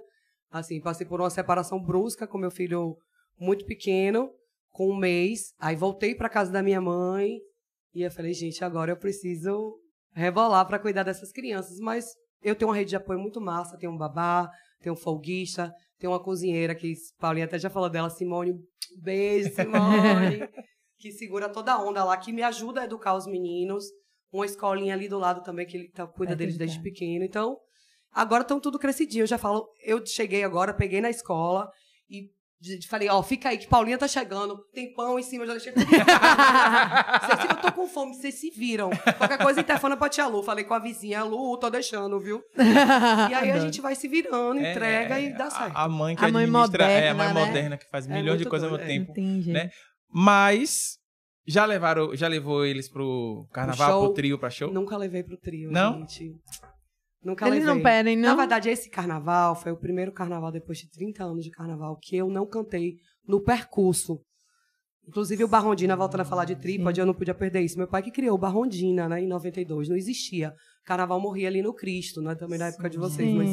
assim, passei por uma separação brusca com meu filho muito pequeno, com um mês, aí voltei para casa da minha mãe e eu falei, gente, agora eu preciso rebolar para cuidar dessas crianças, mas eu tenho uma rede de apoio muito massa, tenho um babá, tenho um folguista, tenho uma cozinheira que Paulinha até já falou dela, Simone, beijo, Simone, que segura toda a onda lá, que me ajuda a educar os meninos uma escolinha ali do lado também, que ele tá, cuida é deles desde pequeno. Então, agora estão tudo crescidinho. Eu já falo, eu cheguei agora, peguei na escola e falei, ó, oh, fica aí que Paulinha tá chegando, tem pão em cima, já deixei. eu tô com fome, vocês se viram. Qualquer coisa interfona pra tia Lu. Falei com a vizinha, Lu, tô deixando, viu? E aí a gente vai se virando, é, entrega é, e é, dá certo. A mãe que a mãe moderna, é, a mãe né? moderna que faz é milhões de coisas ao mesmo é. tempo. Né? Mas já levaram, já levou eles pro carnaval, pro, pro trio, pra show? Nunca levei pro trio, não? gente. Nunca Eles levei. não pedem, não? Na verdade, esse carnaval foi o primeiro carnaval depois de 30 anos de carnaval que eu não cantei no percurso. Inclusive, o Barrondina, voltando a falar de trípode, Sim. eu não podia perder isso. Meu pai que criou o Barrondina, né, em 92, não existia carnaval morria ali no Cristo, não é também na época de vocês, mas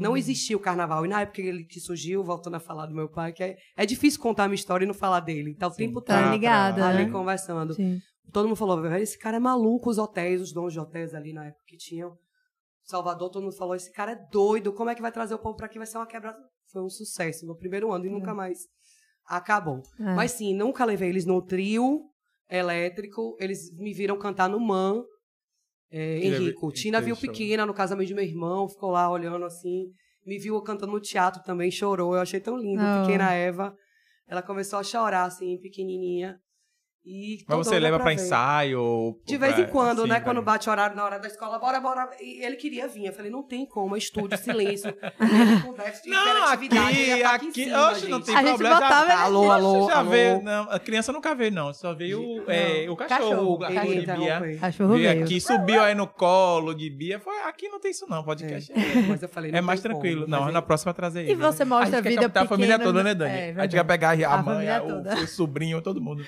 não existia o carnaval. E na época que ele que surgiu, voltando a falar do meu pai, que é, é difícil contar a minha história e não falar dele. Então o tempo tá, tá tá, né? ali conversando. Sim. Todo mundo falou, esse cara é maluco, os hotéis, os dons de hotéis ali na época que tinham. Salvador, todo mundo falou, esse cara é doido, como é que vai trazer o povo para aqui? Vai ser uma quebra. Foi um sucesso no primeiro ano e é. nunca mais acabou. É. Mas sim, nunca levei eles no trio elétrico, eles me viram cantar no Man, é, Henrico. Tina viu pequena no casamento de meu irmão, ficou lá olhando assim. Me viu cantando no teatro também, chorou. Eu achei tão lindo. Oh. Pequena Eva. Ela começou a chorar, assim, pequenininha. E Mas você leva para ensaio? de vez pra... em quando, Sim, né? Quando bate horário na hora da escola, bora, bora. E ele queria vir. Eu falei, não tem como, é estúdio, silêncio. não, aqui, tá aqui, aqui cima, hoje não tem a problema. Gente botava, já, alô, alô, já alô. Veio, não, a criança nunca veio, não. Só veio É, o cachorro. Cachorro, a Bia, cachorro veio. aqui, subiu aí no colo de Bia. Foi, aqui não tem isso não, podcast. É, Mas é eu falei, não É mais tranquilo. Não, na próxima trazer ele. E você mostra a vida pequena. A família toda, né, né? Dani? É a gente vai pegar a mãe, o sobrinho, todo mundo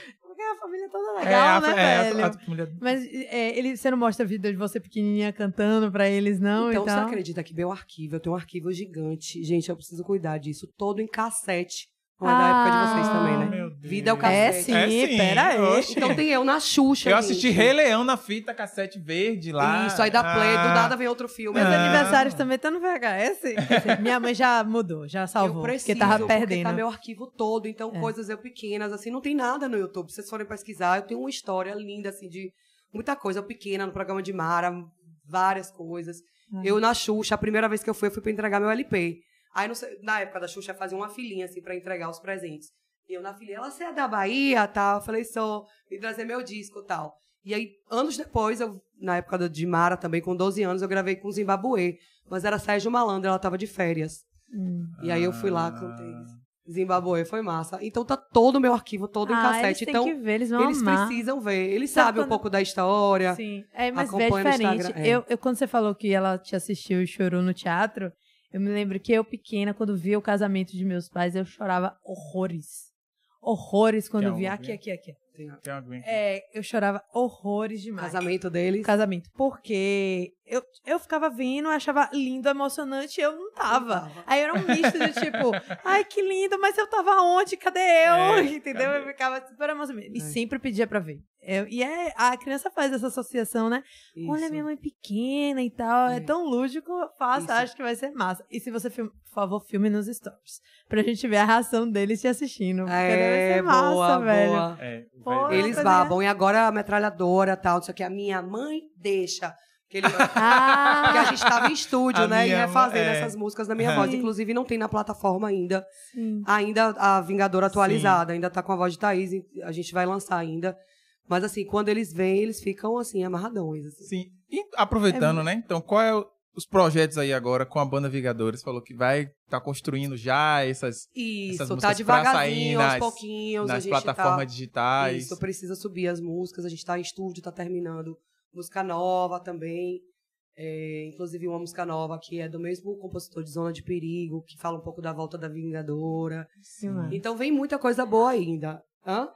a família é toda é, legal, né, é, a, né, é, velho? A, a, Mas é, ele, você não mostra a vida de você pequenininha cantando pra eles, não? Então, você acredita que meu arquivo, eu tenho um arquivo gigante. Gente, eu preciso cuidar disso. Todo em cassete é da época de ah, vocês também, né? Vida é o cacete. É sim, é, sim. pera aí. Então tem eu na Xuxa, Eu gente. assisti Rei Leão na fita cassete verde lá. Isso, aí da Play, ah. do nada vem outro filme. Meus ah. aniversários também estão no VHS. minha mãe já mudou, já salvou. Eu preciso, porque tava perdendo. Porque tá meu arquivo todo, então é. coisas eu pequenas, assim, não tem nada no YouTube. Se vocês forem pesquisar, eu tenho uma história linda, assim, de muita coisa eu pequena no programa de Mara, várias coisas. Ah. Eu na Xuxa, a primeira vez que eu fui, eu fui pra entregar meu LP. Aí, sei, na época da Xuxa, fazia uma filinha, assim, pra entregar os presentes. E eu na filha ela, você é da Bahia, tal? Eu falei, sou, vim trazer meu disco, tal. E aí, anos depois, eu, na época de Mara também, com 12 anos, eu gravei com Zimbabue. Mas era Sérgio Malandro, ela tava de férias. Hum. E aí eu fui lá, ah. cantei. Zimbabue foi massa. Então tá todo o meu arquivo, todo ah, em cassete. Eles então, que ver, eles, vão eles amar. precisam ver. Eles então, sabem quando... um pouco da história. Sim. É, mas é diferente. É. Eu, eu, quando você falou que ela te assistiu e chorou no teatro, eu me lembro que eu, pequena, quando via o casamento de meus pais, eu chorava horrores. Horrores quando via aqui, aqui, aqui. Tem, tem É, eu chorava horrores demais. Casamento deles. Casamento. Porque eu, eu ficava vendo, achava lindo, emocionante, e eu não tava. não tava. Aí era um misto de tipo, ai que lindo, mas eu tava onde? Cadê é, eu? É, Entendeu? Cadê? Eu ficava super emocionante. E sempre pedia pra ver. Eu, e é, a criança faz essa associação, né? Isso. Olha, minha mãe pequena e tal. É, é tão lúdico, faça, acho que vai ser massa. E se você, filme, por favor, filme nos stories. Pra gente ver a reação deles te assistindo. Porque é, deve ser massa, boa, velho. Boa. É, Porra, Eles babam. E agora a metralhadora, tal, não sei o que. A minha mãe deixa. Que ele... ah. Porque a gente estava em estúdio, né? E refazendo é... essas músicas na minha é. voz. Inclusive, não tem na plataforma ainda. Sim. Ainda a Vingadora atualizada, Sim. ainda tá com a voz de Thaís. A gente vai lançar ainda. Mas assim, quando eles vêm, eles ficam assim, amarradões. Assim. Sim. E aproveitando, é... né? Então, qual é o os projetos aí agora com a banda Vigadores. Falou que vai tá construindo já essas Isso, essas músicas tá devagarzinho, aos nas, pouquinhos. Nas plataformas tá, digitais. Isso, precisa subir as músicas. A gente tá em estúdio, tá terminando música nova também. É, inclusive uma música nova que é do mesmo compositor de Zona de Perigo, que fala um pouco da volta da Vingadora. Sim, uhum. então vem muita coisa boa ainda. Hã?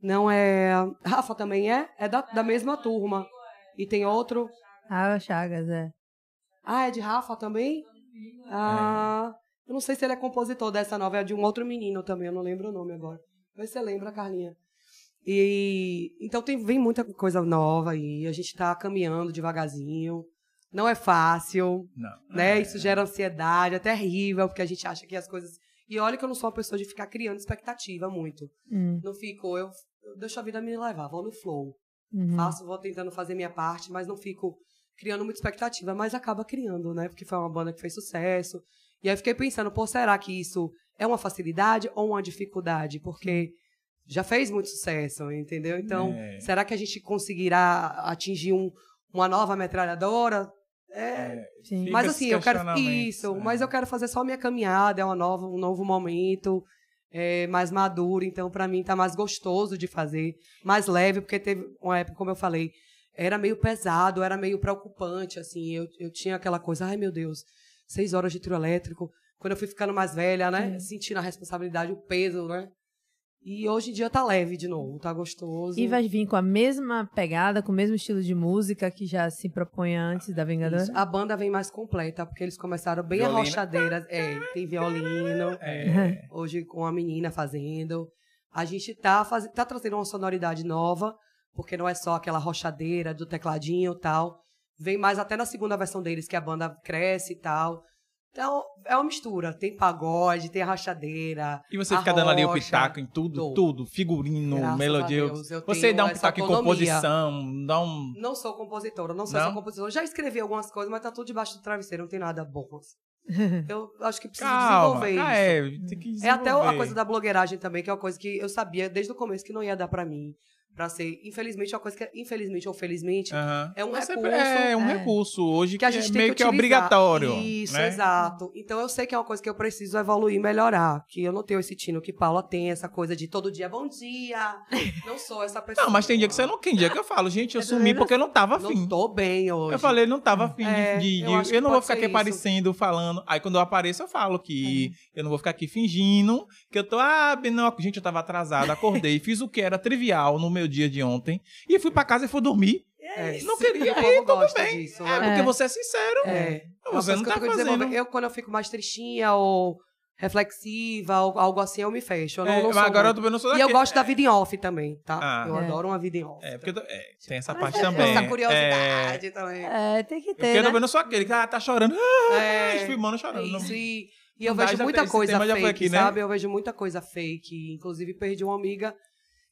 Não é. Rafa também é? É da, da mesma turma. E tem outro. Ah, Chagas, é. Ah, é de Rafa também? Ah, eu não sei se ele é compositor dessa novela, é de um outro menino também, eu não lembro o nome agora. Mas você lembra, Carlinha? E então tem, vem muita coisa nova aí, a gente está caminhando devagarzinho. Não é fácil, não. né? É. Isso gera ansiedade, é terrível, porque a gente acha que as coisas. E olha que eu não sou uma pessoa de ficar criando expectativa muito. Hum. Não fico, eu, eu deixo a vida me levar, vou no flow. Uhum. Faço, vou tentando fazer minha parte, mas não fico criando muita expectativa, mas acaba criando, né? Porque foi uma banda que fez sucesso. E aí fiquei pensando, pô, será que isso é uma facilidade ou uma dificuldade? Porque já fez muito sucesso, entendeu? Então, é. será que a gente conseguirá atingir um, uma nova metralhadora? É, é mas assim, eu quero isso, é. mas eu quero fazer só minha caminhada, é uma nova, um novo momento, é mais maduro, então para mim tá mais gostoso de fazer, mais leve, porque teve uma época, como eu falei, era meio pesado, era meio preocupante, assim. Eu, eu tinha aquela coisa, ai meu Deus, seis horas de trio elétrico. Quando eu fui ficando mais velha, né? É. Sentindo a responsabilidade, o peso, né? E hoje em dia tá leve de novo, tá gostoso. E vai vir com a mesma pegada, com o mesmo estilo de música que já se propõe antes da Vingadora? Isso. A banda vem mais completa, porque eles começaram bem violino. arrochadeiras. É, tem violino. É. Hoje com a menina fazendo. A gente tá, faz... tá trazendo uma sonoridade nova, porque não é só aquela rochadeira do tecladinho e tal. Vem mais até na segunda versão deles, que a banda cresce e tal. Então, é uma mistura. Tem pagode, tem rachadeira. E você fica rocha, dando ali o pitaco em tudo, tudo. Figurino, Graças melodia. Deus, você dá um pitaco em composição, dá um. Não sou compositora, não sou não? compositora. Já escrevi algumas coisas, mas tá tudo debaixo do travesseiro, não tem nada bom. Assim. Eu acho que preciso Calma, desenvolver ah, isso. É, tem que desenvolver. é até a coisa da blogueiragem também, que é uma coisa que eu sabia desde o começo que não ia dar para mim para ser. Infelizmente, é uma coisa que, é, infelizmente ou felizmente, uhum. é um Mas é recurso. É, é um é, recurso hoje que, a gente é meio que, que, obrigatório. Isso, né? exato. Então eu sei que é uma coisa que eu preciso evoluir, melhorar. Que eu não tenho esse tino que Paula tem, essa coisa de todo dia bom dia. Não sou essa pessoa. não, mas tem dia que você não. Tem dia que eu falo, gente, eu é sumi porque eu não tava afim. Não tô bem hoje. Eu falei, não tava afim é, de. de eu, eu não vou ficar aqui isso. aparecendo, falando. Aí quando eu apareço, eu falo que eu não vou ficar aqui fingindo que eu tô. Ah, não, gente, eu tava atrasada, acordei, fiz o que era trivial no meu meu dia de ontem e fui para casa e fui dormir. É, não queria ir, tudo bem. Disso, é, né? porque é. você é sincero. É. Você não tá eu fazendo. Eu, quando eu fico mais tristinha ou reflexiva ou algo assim, eu me fecho. Eu não, é, não agora eu também não sou daqui. E eu gosto da vida em off também, tá? Ah, eu é. adoro uma vida em off. É, porque é, tem essa parte é também. Essa curiosidade também. É, tem que ter, Porque né? eu também né? não sou aquele que ah, tá chorando, ah, esfumando, chorando. Isso, não. e, eu vejo muita coisa fake, aqui, né? sabe? Eu vejo muita coisa fake. Inclusive, perdi uma amiga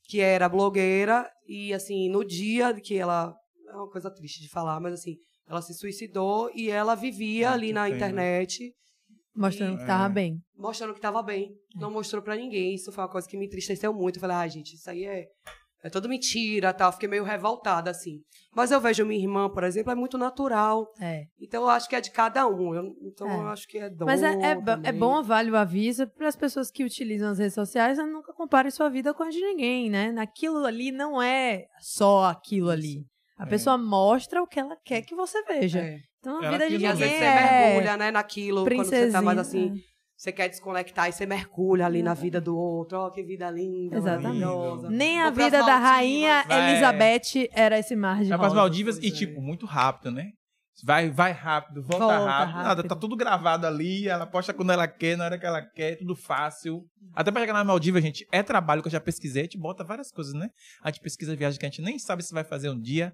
que era blogueira e assim no dia que ela é uma coisa triste de falar, mas assim ela se suicidou e ela vivia ah, ali na internet né? mostrando que estava é. bem, mostrando que estava bem, é. não mostrou para ninguém. Isso foi uma coisa que me entristeceu muito. Eu falei, ah, gente, isso aí é é tudo mentira, tal. Tá? Fiquei meio revoltada, assim. Mas eu vejo minha irmã, por exemplo, é muito natural. É. Então eu acho que é de cada um. Eu, então é. eu acho que é dom. Mas é, é, é bom, vale o aviso, para as pessoas que utilizam as redes sociais, nunca comparem sua vida com a de ninguém, né? Naquilo ali não é só aquilo ali. A é. pessoa mostra o que ela quer que você veja. É. Então a vida de ninguém. E às vezes você mergulha, é né, naquilo, quando você tá mais assim você quer desconectar e você mergulha ali na uhum. vida do outro. Olha que vida linda. Exatamente. Maravilhosa. Nem a vida da rainha é. Elizabeth era esse mar de as Maldivas e, é. tipo, muito rápido, né? Vai, vai rápido, volta, volta rápido. rápido. Nada, tá tudo gravado ali, ela posta quando ela quer, na hora que ela quer, tudo fácil. Até pra chegar na Maldivas, gente, é trabalho que eu já pesquisei, a gente bota várias coisas, né? A gente pesquisa viagem que a gente nem sabe se vai fazer um dia.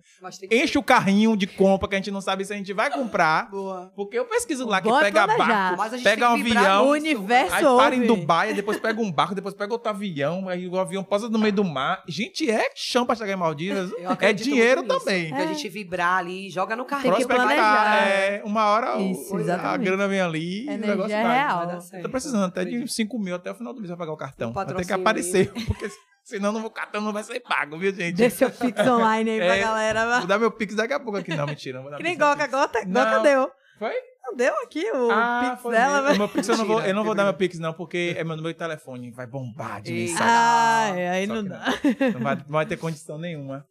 Enche o carrinho de compra que a gente não sabe se a gente vai comprar. Boa. Porque eu pesquiso lá que Boa pega a barco, pega um avião, universo aí para em Dubai, depois pega um barco, depois pega outro avião, aí o avião posa no meio do mar. Gente, é chão pra chegar em Maldivas. É dinheiro também. É. A gente vibrar ali, joga no carrinho planejar. É, uma hora Isso, a grana vem ali e o negócio é real. Né? vai. tô precisando até de 5 mil até o final do mês pra pagar o cartão. Tem que aparecer, porque senão o cartão não vai ser pago, viu, gente? Deixa seu Pix online aí pra é, galera. Mas... Vou dar meu Pix daqui a pouco aqui. Não, mentira. vou dar que nem Goca, Gota, Goca deu. Foi? Não deu aqui o ah, Pix dela, velho. Meu pix eu não vou, eu não vou dar meu Pix, não, porque é meu número de telefone. Vai bombar de mensagem. Ah, aí não dá. Não, não, vai, não vai ter condição nenhuma.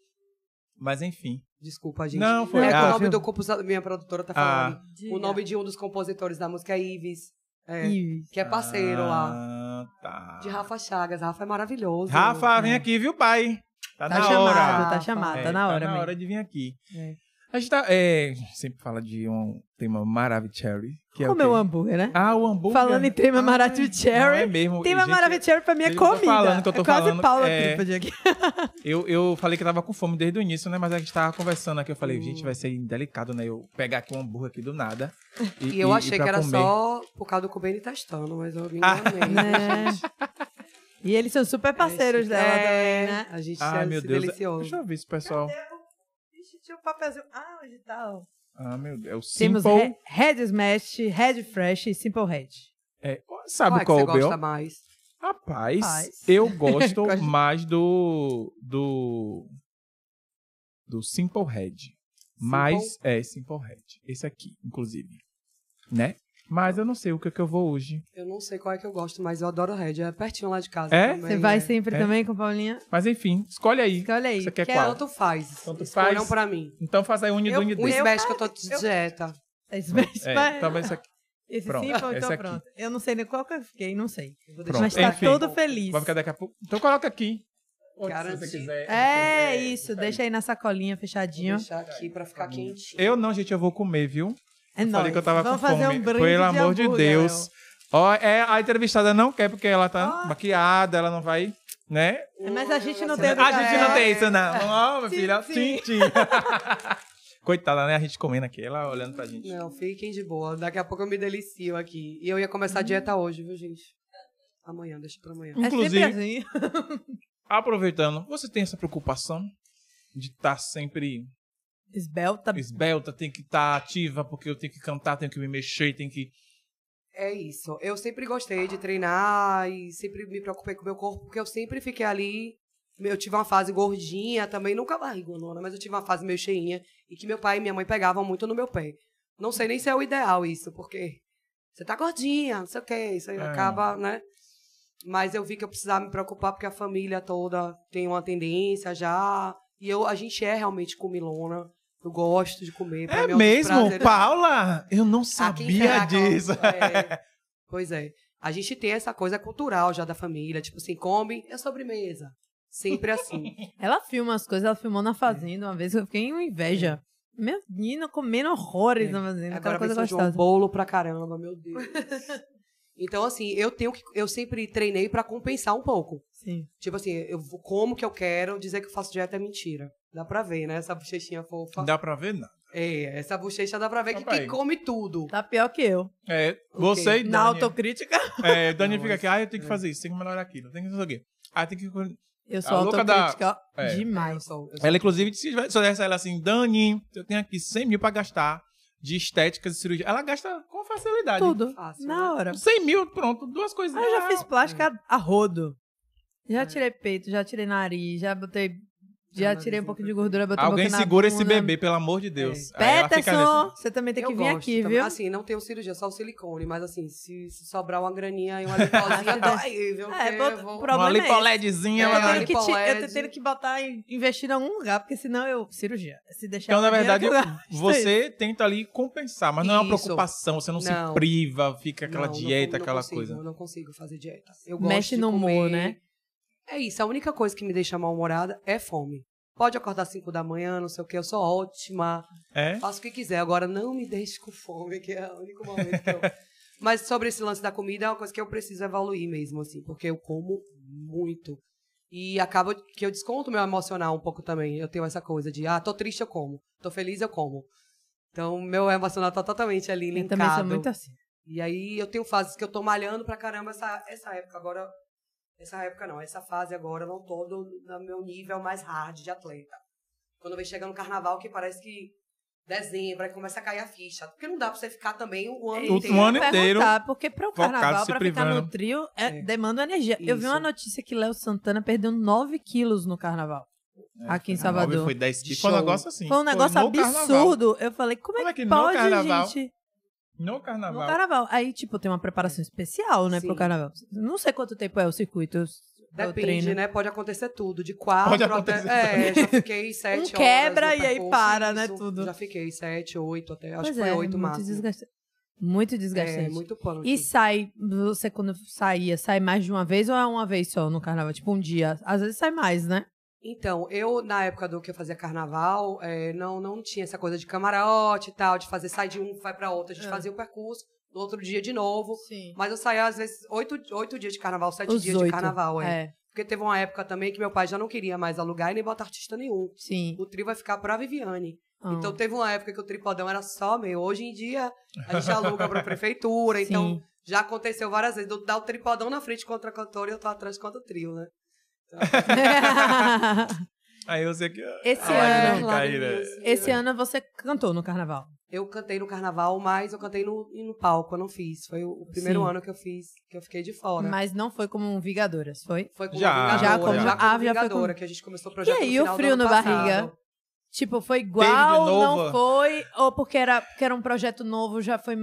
Mas enfim. Desculpa, gente. Não, foi. É ah, o nome do compositor. Minha produtora tá ah. falando. Ah. O nome de um dos compositores da música é Ives. É, Ives. Que é parceiro ah, lá. Tá. De Rafa Chagas. Rafa é maravilhoso. Rafa, né? vem é. aqui, viu, pai? Tá, tá na chamado, hora. Tá chamado, tá é, na hora. Tá na mesmo. hora de vir aqui. É. A gente tá, é, sempre fala de um tema maravilhoso. Que é Como é o hambúrguer, né? Ah, o hambúrguer. Falando em tema ah, maravilhoso. É mesmo. Tema uma maravilhoso pra mim é comida. Falando que eu tô é quase falando, Paula é, aqui. eu, eu falei que tava com fome desde o início, né? Mas a gente tava conversando aqui. Eu falei, uh. gente, vai ser delicado, né? Eu pegar aqui um hambúrguer aqui do nada. E, e eu e, achei e que era comer. só por causa do comer e testando, mas eu também ah. né? É. E eles são super parceiros dela é, também, né? A gente ah, meu Deus. Delicioso. Deixa eu ver isso pessoal. Cadê? tinha um papelzinho. Ah, onde tal? Tá, ah, meu Deus. É o Simple... Temos Red Smash, Red Fresh e Simple Red. É, sabe qual, é qual você é o gosta mais? Rapaz, Rapaz. eu gosto mais do, do do Simple Red. Simple? Mas é Simple Red. Esse aqui, inclusive. Né? Mas eu não sei o que, é que eu vou hoje. Eu não sei qual é que eu gosto, mas eu adoro Red. É pertinho lá de casa. É? Você vai é. sempre é. também com Paulinha? Mas enfim, escolhe aí. Escolhe aí. Você quer que qual? Tu faz. Tanto faz. Não pra mim. Então faz aí um unido, unido. Um smash que eu tô de eu... dieta. É, smash é, Talvez então isso aqui. Esse pronto, sim, foi, então pronto. Eu não sei nem qual que eu fiquei, não sei. Mas tá enfim, todo feliz. Vai ficar daqui a pouco. Então coloca aqui. Onde você quiser. É, isso. Deixa aí na sacolinha fechadinho. Vou deixar aqui pra ficar tá quentinho. Eu não, gente, eu vou comer, viu? É eu falei que eu tava Vamos com fome. Um Pelo amor de Deus. Ó, é, a entrevistada não quer porque ela tá oh. maquiada, ela não vai, né? É, mas a gente não tem. A gente não tem é. isso, não. Ó, oh, minha filha, sim, sim. Coitada, né? A gente comendo aqui, ela olhando pra gente. Não, fiquem de boa. Daqui a pouco eu me delicio aqui. E eu ia começar a dieta hoje, viu, gente? Amanhã, deixa pra amanhã. É Inclusive, é assim. aproveitando, você tem essa preocupação de estar tá sempre Esbelta. Esbelta, tem que estar tá ativa, porque eu tenho que cantar, tenho que me mexer, tenho que. É isso. Eu sempre gostei de treinar e sempre me preocupei com o meu corpo, porque eu sempre fiquei ali. Eu tive uma fase gordinha também, nunca barrigona, mas eu tive uma fase meio cheinha e que meu pai e minha mãe pegavam muito no meu pé. Não sei nem se é o ideal isso, porque você tá gordinha, não sei o quê, isso aí é. acaba, né? Mas eu vi que eu precisava me preocupar porque a família toda tem uma tendência já. E eu, a gente é realmente comilona. Eu gosto de comer. É, é mesmo? Paula, eu não sabia é. disso. É. Pois é. A gente tem essa coisa cultural já da família. Tipo assim, come, é sobremesa. Sempre assim. ela filma as coisas. Ela filmou na é. Fazenda é. uma vez. Eu fiquei em inveja. É. Menina comendo horrores é. na Fazenda. Agora coisa gostosa. um bolo pra caramba, meu Deus. então, assim, eu tenho que... Eu sempre treinei para compensar um pouco. Sim. Tipo assim, eu como que eu quero, dizer que eu faço dieta é mentira. Dá pra ver, né? Essa bochechinha fofa. Dá pra ver, não. É, essa bochecha dá pra ver que quem come tudo. Tá pior que eu. É, você okay. e Dani. Na autocrítica. É, Dani fica aqui, ah, eu tenho que é. fazer isso, tenho que melhorar aquilo, tenho que fazer o quê? Ah, tem que. Eu sou autocrítica da... é. demais. Eu sou, eu sou. Ela, inclusive, ela assim, Dani, eu tenho aqui 100 mil pra gastar de estética e cirurgia. Ela gasta com facilidade. Tudo. Fácil, Na né? hora. 100 mil, pronto, duas coisas. Ah, eu já fiz ah, plástica é. a rodo. Já é. tirei peito, já tirei nariz, já botei. Já tirei um pouquinho de gordura, botei Alguém segura esse bebê, pelo amor de é. Deus. É. Peterson, nesse... você também tem que Eu vir gosto, aqui, também. viu? Assim, não tenho cirurgia, só o silicone, mas assim, se, se sobrar uma graninha e uma lipozinha, dói, viu? É, bota, problema Uma lipoledzinha. É, eu, tenho que te, eu tenho que botar, e investir em algum lugar, porque senão eu... Cirurgia. Se deixar... Então, na verdade, você tenta ali compensar, mas não é uma preocupação, você não, não, se priva, fica aquela não, dieta, não, aquela consigo, coisa. Eu não consigo fazer dieta. Eu Mexe no humor, né? É isso, a única coisa que me deixa mal-humorada é fome. Pode acordar 5 da manhã, não sei o que, eu sou ótima. É? Faço o que quiser. Agora não me deixe com fome, que é o único momento que eu. Mas sobre esse lance da comida, é uma coisa que eu preciso evoluir mesmo, assim, porque eu como muito. E acaba que eu desconto meu emocional um pouco também. Eu tenho essa coisa de, ah, tô triste, eu como. Tô feliz, eu como. Então, meu emocional tá totalmente ali, eu linkado. Eu também sou muito assim. E aí, eu tenho fases que eu tô malhando pra caramba essa, essa época. Agora, essa época não, essa fase agora eu não tô no meu nível mais hard de atleta. Quando vem chegando o carnaval, que parece que dezembro, aí começa a cair a ficha. Porque não dá pra você ficar também o ano é, inteiro. O ano inteiro. Porque o carnaval, pra privando. ficar no trio, é, é. demanda energia. Isso. Eu vi uma notícia que Léo Santana perdeu 9 quilos no carnaval. É, aqui em Salvador. Foi 10 quilos. Foi um negócio assim. Foi um negócio absurdo. Carnaval. Eu falei, como, é como é que, que pode, gente? No carnaval. No carnaval. Aí, tipo, tem uma preparação especial, né, Sim. pro carnaval. Não sei quanto tempo é o circuito. Depende, né? Pode acontecer tudo. De quatro até. É, já fiquei sete um quebra horas, e aí para, né? Tudo. Já fiquei sete, oito até. Pois acho que foi é, oito muito máximo. É, desgastante. Muito desgastante. É, muito pano. E sai, você quando saía, sai mais de uma vez ou é uma vez só no carnaval? Tipo, um dia. Às vezes sai mais, né? Então, eu, na época do que eu fazia carnaval, é, não, não tinha essa coisa de camarote e tal, de fazer, sai de um, vai para outro. A gente é. fazia o percurso, no outro dia de novo. Sim. Mas eu saía, às vezes, oito, oito dias de carnaval, sete Os dias oito. de carnaval, é. é. Porque teve uma época também que meu pai já não queria mais alugar e nem botar artista nenhum. Sim. O trio vai ficar pra Viviane. Ah. Então teve uma época que o tripodão era só meu. Hoje em dia a gente aluga pra prefeitura. Então, Sim. Então já aconteceu várias vezes. Dá o tripodão na frente contra a cantora e eu tô atrás contra o trio, né? Aí você que. Esse ano, né? esse ano você cantou no carnaval. Eu cantei no carnaval, mas eu cantei no, no palco, eu não fiz. Foi o, primeiro Sim. ano que eu fiz, que eu fiquei de fora. Mas não foi como um Vigadoras, foi? Foi como já, Já como, já, como ah, com... que a gente começou o projeto E aí o frio na barriga? Tipo, foi igual, não foi? Ou porque era, porque era um projeto novo, já foi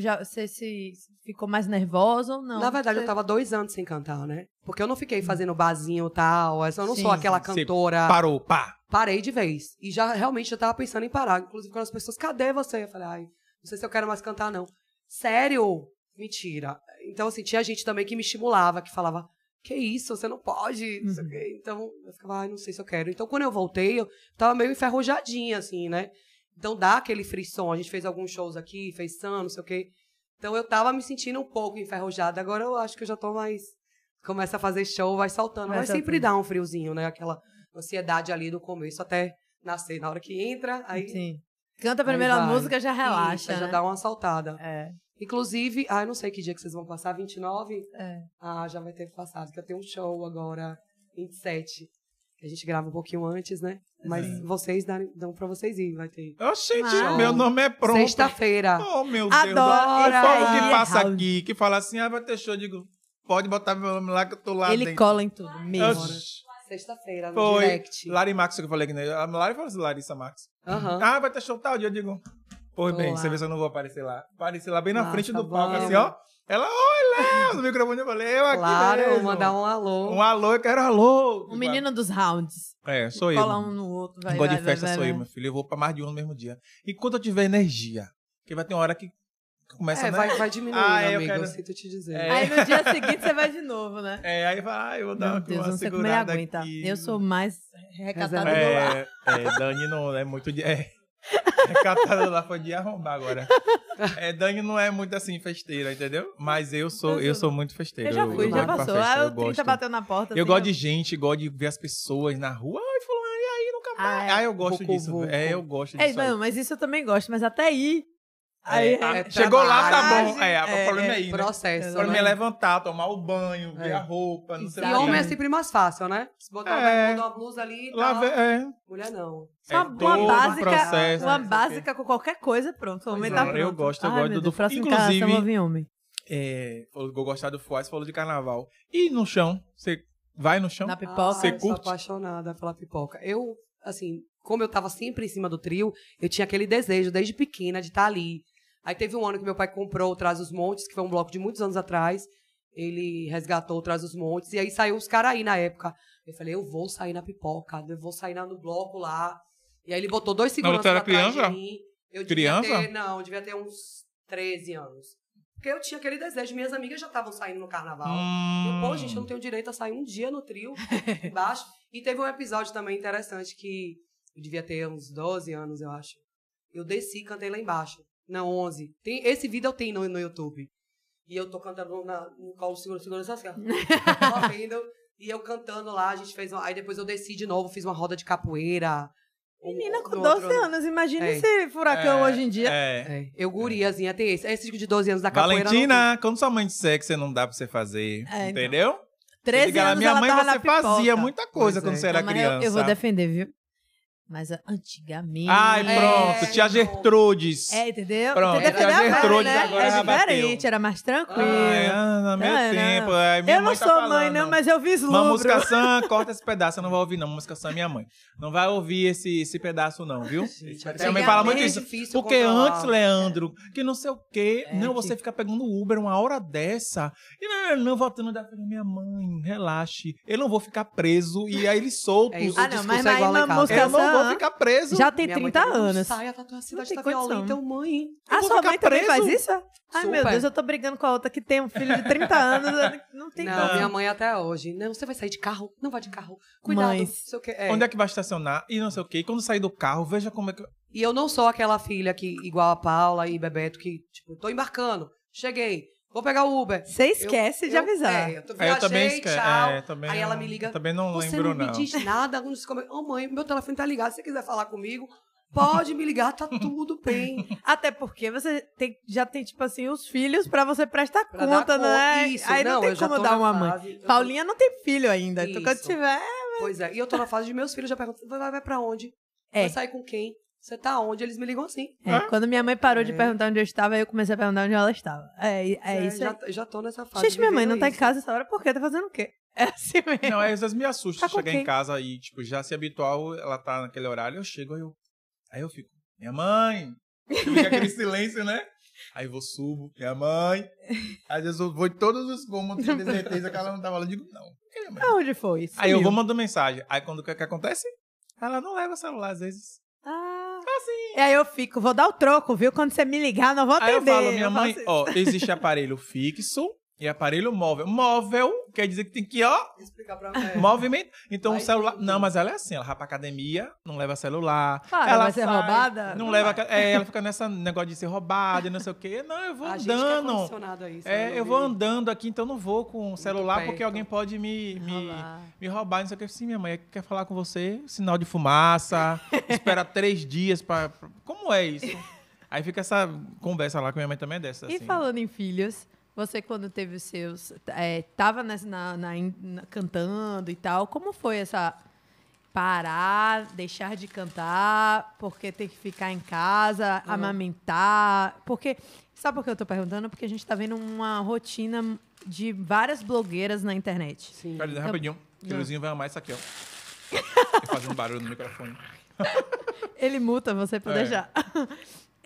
já você se ficou mais nervosa ou não? Na verdade, você... eu tava dois anos sem cantar, né? Porque eu não fiquei hum. fazendo barzinho e tal. Eu não Sim. sou aquela cantora. Você parou, pá. Parei de vez. E já realmente eu tava pensando em parar. Inclusive, quando as pessoas, cadê você? Eu falei, ai, não sei se eu quero mais cantar, não. Sério? Mentira. Então, assim, tinha gente também que me estimulava, que falava, que isso, você não pode. Uhum. Então, eu ficava, ai, não sei se eu quero. Então, quando eu voltei, eu tava meio enferrujadinha, assim, né? Então dá aquele frisson. A gente fez alguns shows aqui, fez Sam, não sei o quê. Então eu tava me sentindo um pouco enferrujada. Agora eu acho que eu já tô mais. Começa a fazer show, vai saltando. Mas, Mas sempre dá um friozinho, né? Aquela ansiedade ali do começo até nascer. Na hora que entra, aí. Sim. Canta a primeira música, já relaxa. Isso, né? Já dá uma saltada. É. Inclusive, ah, eu não sei que dia que vocês vão passar, 29? É. Ah, já vai ter passado, que eu tenho um show agora, 27. A gente grava um pouquinho antes, né? Mas vocês dão pra vocês ir, vai ter. Oxente, ah, meu nome é pronto. Sexta-feira. Oh, meu Adora. Deus. Adora. O que passa aqui, que fala assim, ah, vai ter show, eu digo, pode botar meu nome lá que eu tô lá Ele dentro. cola em tudo, mesmo. Sexta-feira, no Foi. direct. Lari Max, que eu falei que né? A Lari falou assim, Larissa Max. Uhum. Ah, vai ter show tal dia, eu digo... Pois bem, você vê se eu não vou aparecer lá. Aparecer lá bem na frente tá do palco, bom. assim, ó. Ela, oi, Léo! no microfone eu falei, eu aqui Claro, mesmo. mandar um alô. Um alô, eu quero alô. Um menino dos rounds. É, sou eu. Falar um no outro. Vai, Igual vai, de festa vai, sou eu, meu filho. Eu vou pra mais de um no mesmo dia. E quando eu tiver energia, porque vai ter uma hora que começa... É, né? vai, vai diminuir, ah, é, amigo, eu, quero... eu sinto te dizer. É. Aí no dia seguinte você vai de novo, né? É, aí vai, ah, eu vou dar meu uma, Deus, uma não sei como ele aguenta. Eu sou mais recatada é, do lar. É, Dani não é muito... De... É. É Catada lá foi de arrombar agora. É, Dani não é muito assim festeira, entendeu? Mas eu sou, eu sou muito festeira. Eu já fui, eu já passou. Festa, ah, 30 bateu na porta. Eu assim, gosto de gente, gosto de ver as pessoas na rua. Ai, fulano, e aí, nunca mais. Ah, é. ah eu gosto disso. É, eu gosto disso. É, eu gosto disso é não, mas isso eu também gosto. Mas até aí, é, Aí, é, é, chegou lá, tá bom. É, o é, problema é, é ir. Né? Processo. Né? O problema é levantar, tomar o banho, ver a roupa, não sei o que. E homem é sempre mais fácil, né? Se botar é. uma blusa ali tá lá, é. Mulher não. É uma básica, processo, uma né? básica com qualquer coisa, pronto. O homem tá pronto. Eu gosto, eu Ai, gosto do, do inclusive, casa, homem. É, vou gostar do Fuaz, falou de carnaval. E no chão, você vai no chão? Na pipoca, você curte? Eu sou apaixonada pela pipoca. Eu, assim, como eu tava sempre em cima do trio, eu tinha aquele desejo desde pequena de estar tá ali Aí teve um ano que meu pai comprou o Traz os Montes, que foi um bloco de muitos anos atrás. Ele resgatou o Traz os Montes. E aí saiu os caras aí na época. Eu falei, eu vou sair na pipoca, eu vou sair no bloco lá. E aí ele botou dois segundos atrás criança? de mim. Eu criança? Ter, não, eu devia ter uns 13 anos. Porque eu tinha aquele desejo. Minhas amigas já estavam saindo no carnaval. Hum. Eu, pô, hum. gente, eu não tenho direito a sair um dia no trio embaixo. e teve um episódio também interessante que eu devia ter uns 12 anos, eu acho. Eu desci e cantei lá embaixo na 11. Tem, esse vídeo eu tenho no, no YouTube. E eu tô cantando na, no colo segura, segura essas caras. e eu cantando lá, a gente fez. Uma, aí depois eu desci de novo, fiz uma roda de capoeira. Menina com 12 outro, anos, imagina é. esse furacão é, hoje em dia. É. é eu, guriazinha, tem esse. Esse de 12 anos da capoeira. Valentina, quando sua mãe disser que você não dá pra você fazer, é, então. entendeu? Então. 13 anos minha ela mãe, você fazia muita coisa pois quando é. você era criança. Eu, eu, vou defender, viu? Mas antigamente. Ai, pronto, é, tia Gertrudes. É, entendeu? Pronto, entendeu? tia Gertrudes né? agora É diferente, era mais tranquilo. Ai, Ana, meu é, não, tempo. Tá não. Ai, eu não sou mãe, não, mas eu vislumbro. Uma música corta esse pedaço, eu não vou ouvir, não. Uma música é minha mãe. Não vai ouvir esse, esse pedaço, não, viu? Gente, minha mãe fala muito é isso. Porque controlar. antes, é. Leandro, que não sei o quê, é, não, você que... fica pegando Uber uma hora dessa. E não, não, não voltando da minha mãe, relaxe. Eu não vou ficar preso. E aí ele soltos É ah, não, mas, mas uma música vou ficar preso. Já tem 30 tá anos. Saia, tá, tua cidade tá violenta, então, mãe. Eu a ah, sua mãe tá preso. também faz isso? Ai, Super. meu Deus, eu tô brigando com a outra que tem um filho de 30 anos. Não tem Não, como. minha mãe até hoje. Não, você vai sair de carro? Não vai de carro. Cuidado. é. Onde é que vai estacionar? E não sei o quê. E quando sair do carro, veja como é que... E eu não sou aquela filha que, igual a Paula e Bebeto, que, tipo, tô embarcando, cheguei. Vou pegar o Uber. Você esquece eu, de eu, avisar. É, eu, viajei, eu também esqueço. É, também aí ela me liga. Também não você lembro, não. Você não me diz nada. Não se come... oh, é- mãe, meu telefone tá ligado. Se você quiser falar comigo, pode me ligar, tá tudo bem. Até porque você tem, já tem, tipo assim, os filhos para você prestar pra conta, né? Isso, aí não, não tem como dar uma fase, mãe. Paulinha não tem filho ainda. Isso. Então quando tiver... Mas... Pois é. E eu tô na fase de meus filhos já perguntam, vai, vai pra onde? É. Vai sair com quem? Você tá onde? Eles me ligam assim. É, quando minha mãe parou de é. perguntar onde eu estava, eu comecei a perguntar onde ela estava. É, é, é isso. Já, já tô nessa fase. Gente, minha mãe não isso. tá em casa essa hora, por quê? Tá fazendo o quê? É assim mesmo. Não, às vezes me assusta tá chegar em casa e, tipo, já se habitual ela tá naquele horário, eu chego, aí eu. Aí eu fico, minha mãe! Fica aquele silêncio, né? Aí eu subo, minha mãe. Às vezes eu vou em todos os cômodos, tenho certeza que ela não tava lá. Eu digo, não. Aonde foi? isso? Aí eu vou mandando mensagem. Aí quando o que, é que acontece? Ela não leva o celular, às vezes assim. E aí eu fico, vou dar o troco, viu? Quando você me ligar, não vou atender. Aí eu falo, minha eu mãe, ó, existe aparelho fixo e aparelho móvel. Móvel quer dizer que tem que, ó. Explicar pra mim. Movimento. Então o celular. Não, mas ela é assim, ela vai pra academia, não leva celular. Para, ela vai ser roubada? Não, não leva. É, ela fica nesse negócio de ser roubada e não sei o quê. Não, eu vou a é andando. é, isso, é né, eu vou andando aqui, então não vou com o celular, porque alguém pode me, me, roubar. me roubar. Não sei o que. Sim, minha mãe quer falar com você, sinal de fumaça, espera três dias pra. Como é isso? Aí fica essa conversa lá com minha mãe também é dessa. E assim. falando em filhos. Você, quando teve os seus, estava é, na, na, na, cantando e tal, como foi essa parar, deixar de cantar, porque tem que ficar em casa, uhum. amamentar? Porque, sabe por que eu estou perguntando? Porque a gente está vendo uma rotina de várias blogueiras na internet. Sim. Cara, então, rapidinho, que o Luizinho vai amar isso aqui, ó. fazendo um barulho no microfone. Ele muta você para é. deixar.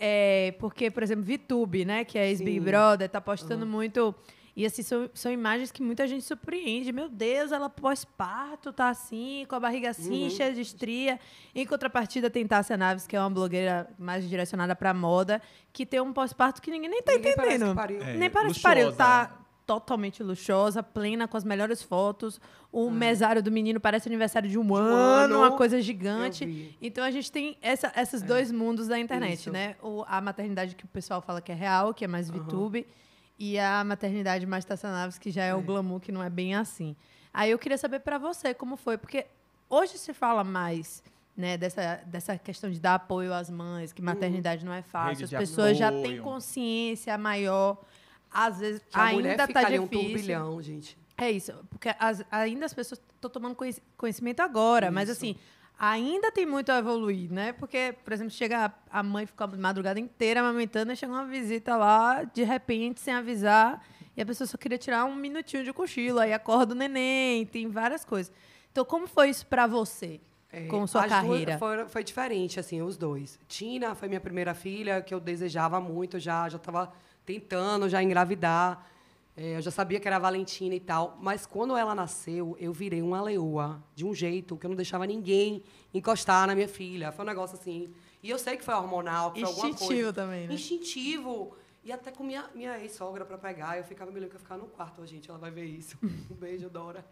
É, porque, por exemplo, VTube, né? Que é ex-Big Brother, tá postando uhum. muito. E assim, são, são, imagens que muita gente surpreende. Meu Deus, ela pós-parto tá assim, com a barriga assim, uhum. cheia de estria. Em contrapartida, tem Tássia Naves, que é uma blogueira mais direcionada pra moda, que tem um pós-parto que ninguém nem tá ninguém entendendo. Parece que pariu. É, nem parece luxuosa. pariu, tá né? totalmente luxuosa, plena, com as melhores fotos. O hum. mesário do menino parece aniversário de um, de um ano, ano, uma coisa gigante. Então a gente tem essa, esses é. dois mundos da internet, Isso. né? O, a maternidade que o pessoal fala que é real, que é mais uhum. VTube, e a maternidade mais Tassanavs, que já é, é, o glamour, que não é bem assim. Aí eu queria saber para você como foi, porque hoje se fala mais. Né, dessa, dessa questão de dar apoio às mães, que uhum. maternidade uhum. não é fácil, Rede as pessoas apoio. já têm consciência maior às vezes que a ainda mulher tá difícil. um turbilhão, gente. É isso, porque as, ainda as pessoas estão tomando conhecimento agora, isso. mas assim, ainda tem muito a evoluir, né? Porque, por exemplo, chega a, a mãe fica a madrugada inteira amamentando e chega uma visita lá, de repente, sem avisar, e a pessoa só queria tirar um minutinho de cochilo, aí acorda o neném, tem várias coisas. Então, como foi isso para você? É, com sua carreira? Foi, foi diferente, assim, os dois. Tina foi minha primeira filha, que eu desejava muito, já já estava tentando já engravidar. É, eu já sabia que era Valentina e tal. Mas quando ela nasceu, eu virei uma leoa, de um jeito que eu não deixava ninguém encostar na minha filha. Foi um negócio assim. E eu sei que foi hormonal, que foi alguma coisa. Instintivo também, né? Instintivo. E até com minha, minha ex-sogra para pegar, eu ficava, me lembro que eu ficar no quarto, gente, ela vai ver isso. Um beijo, Dora.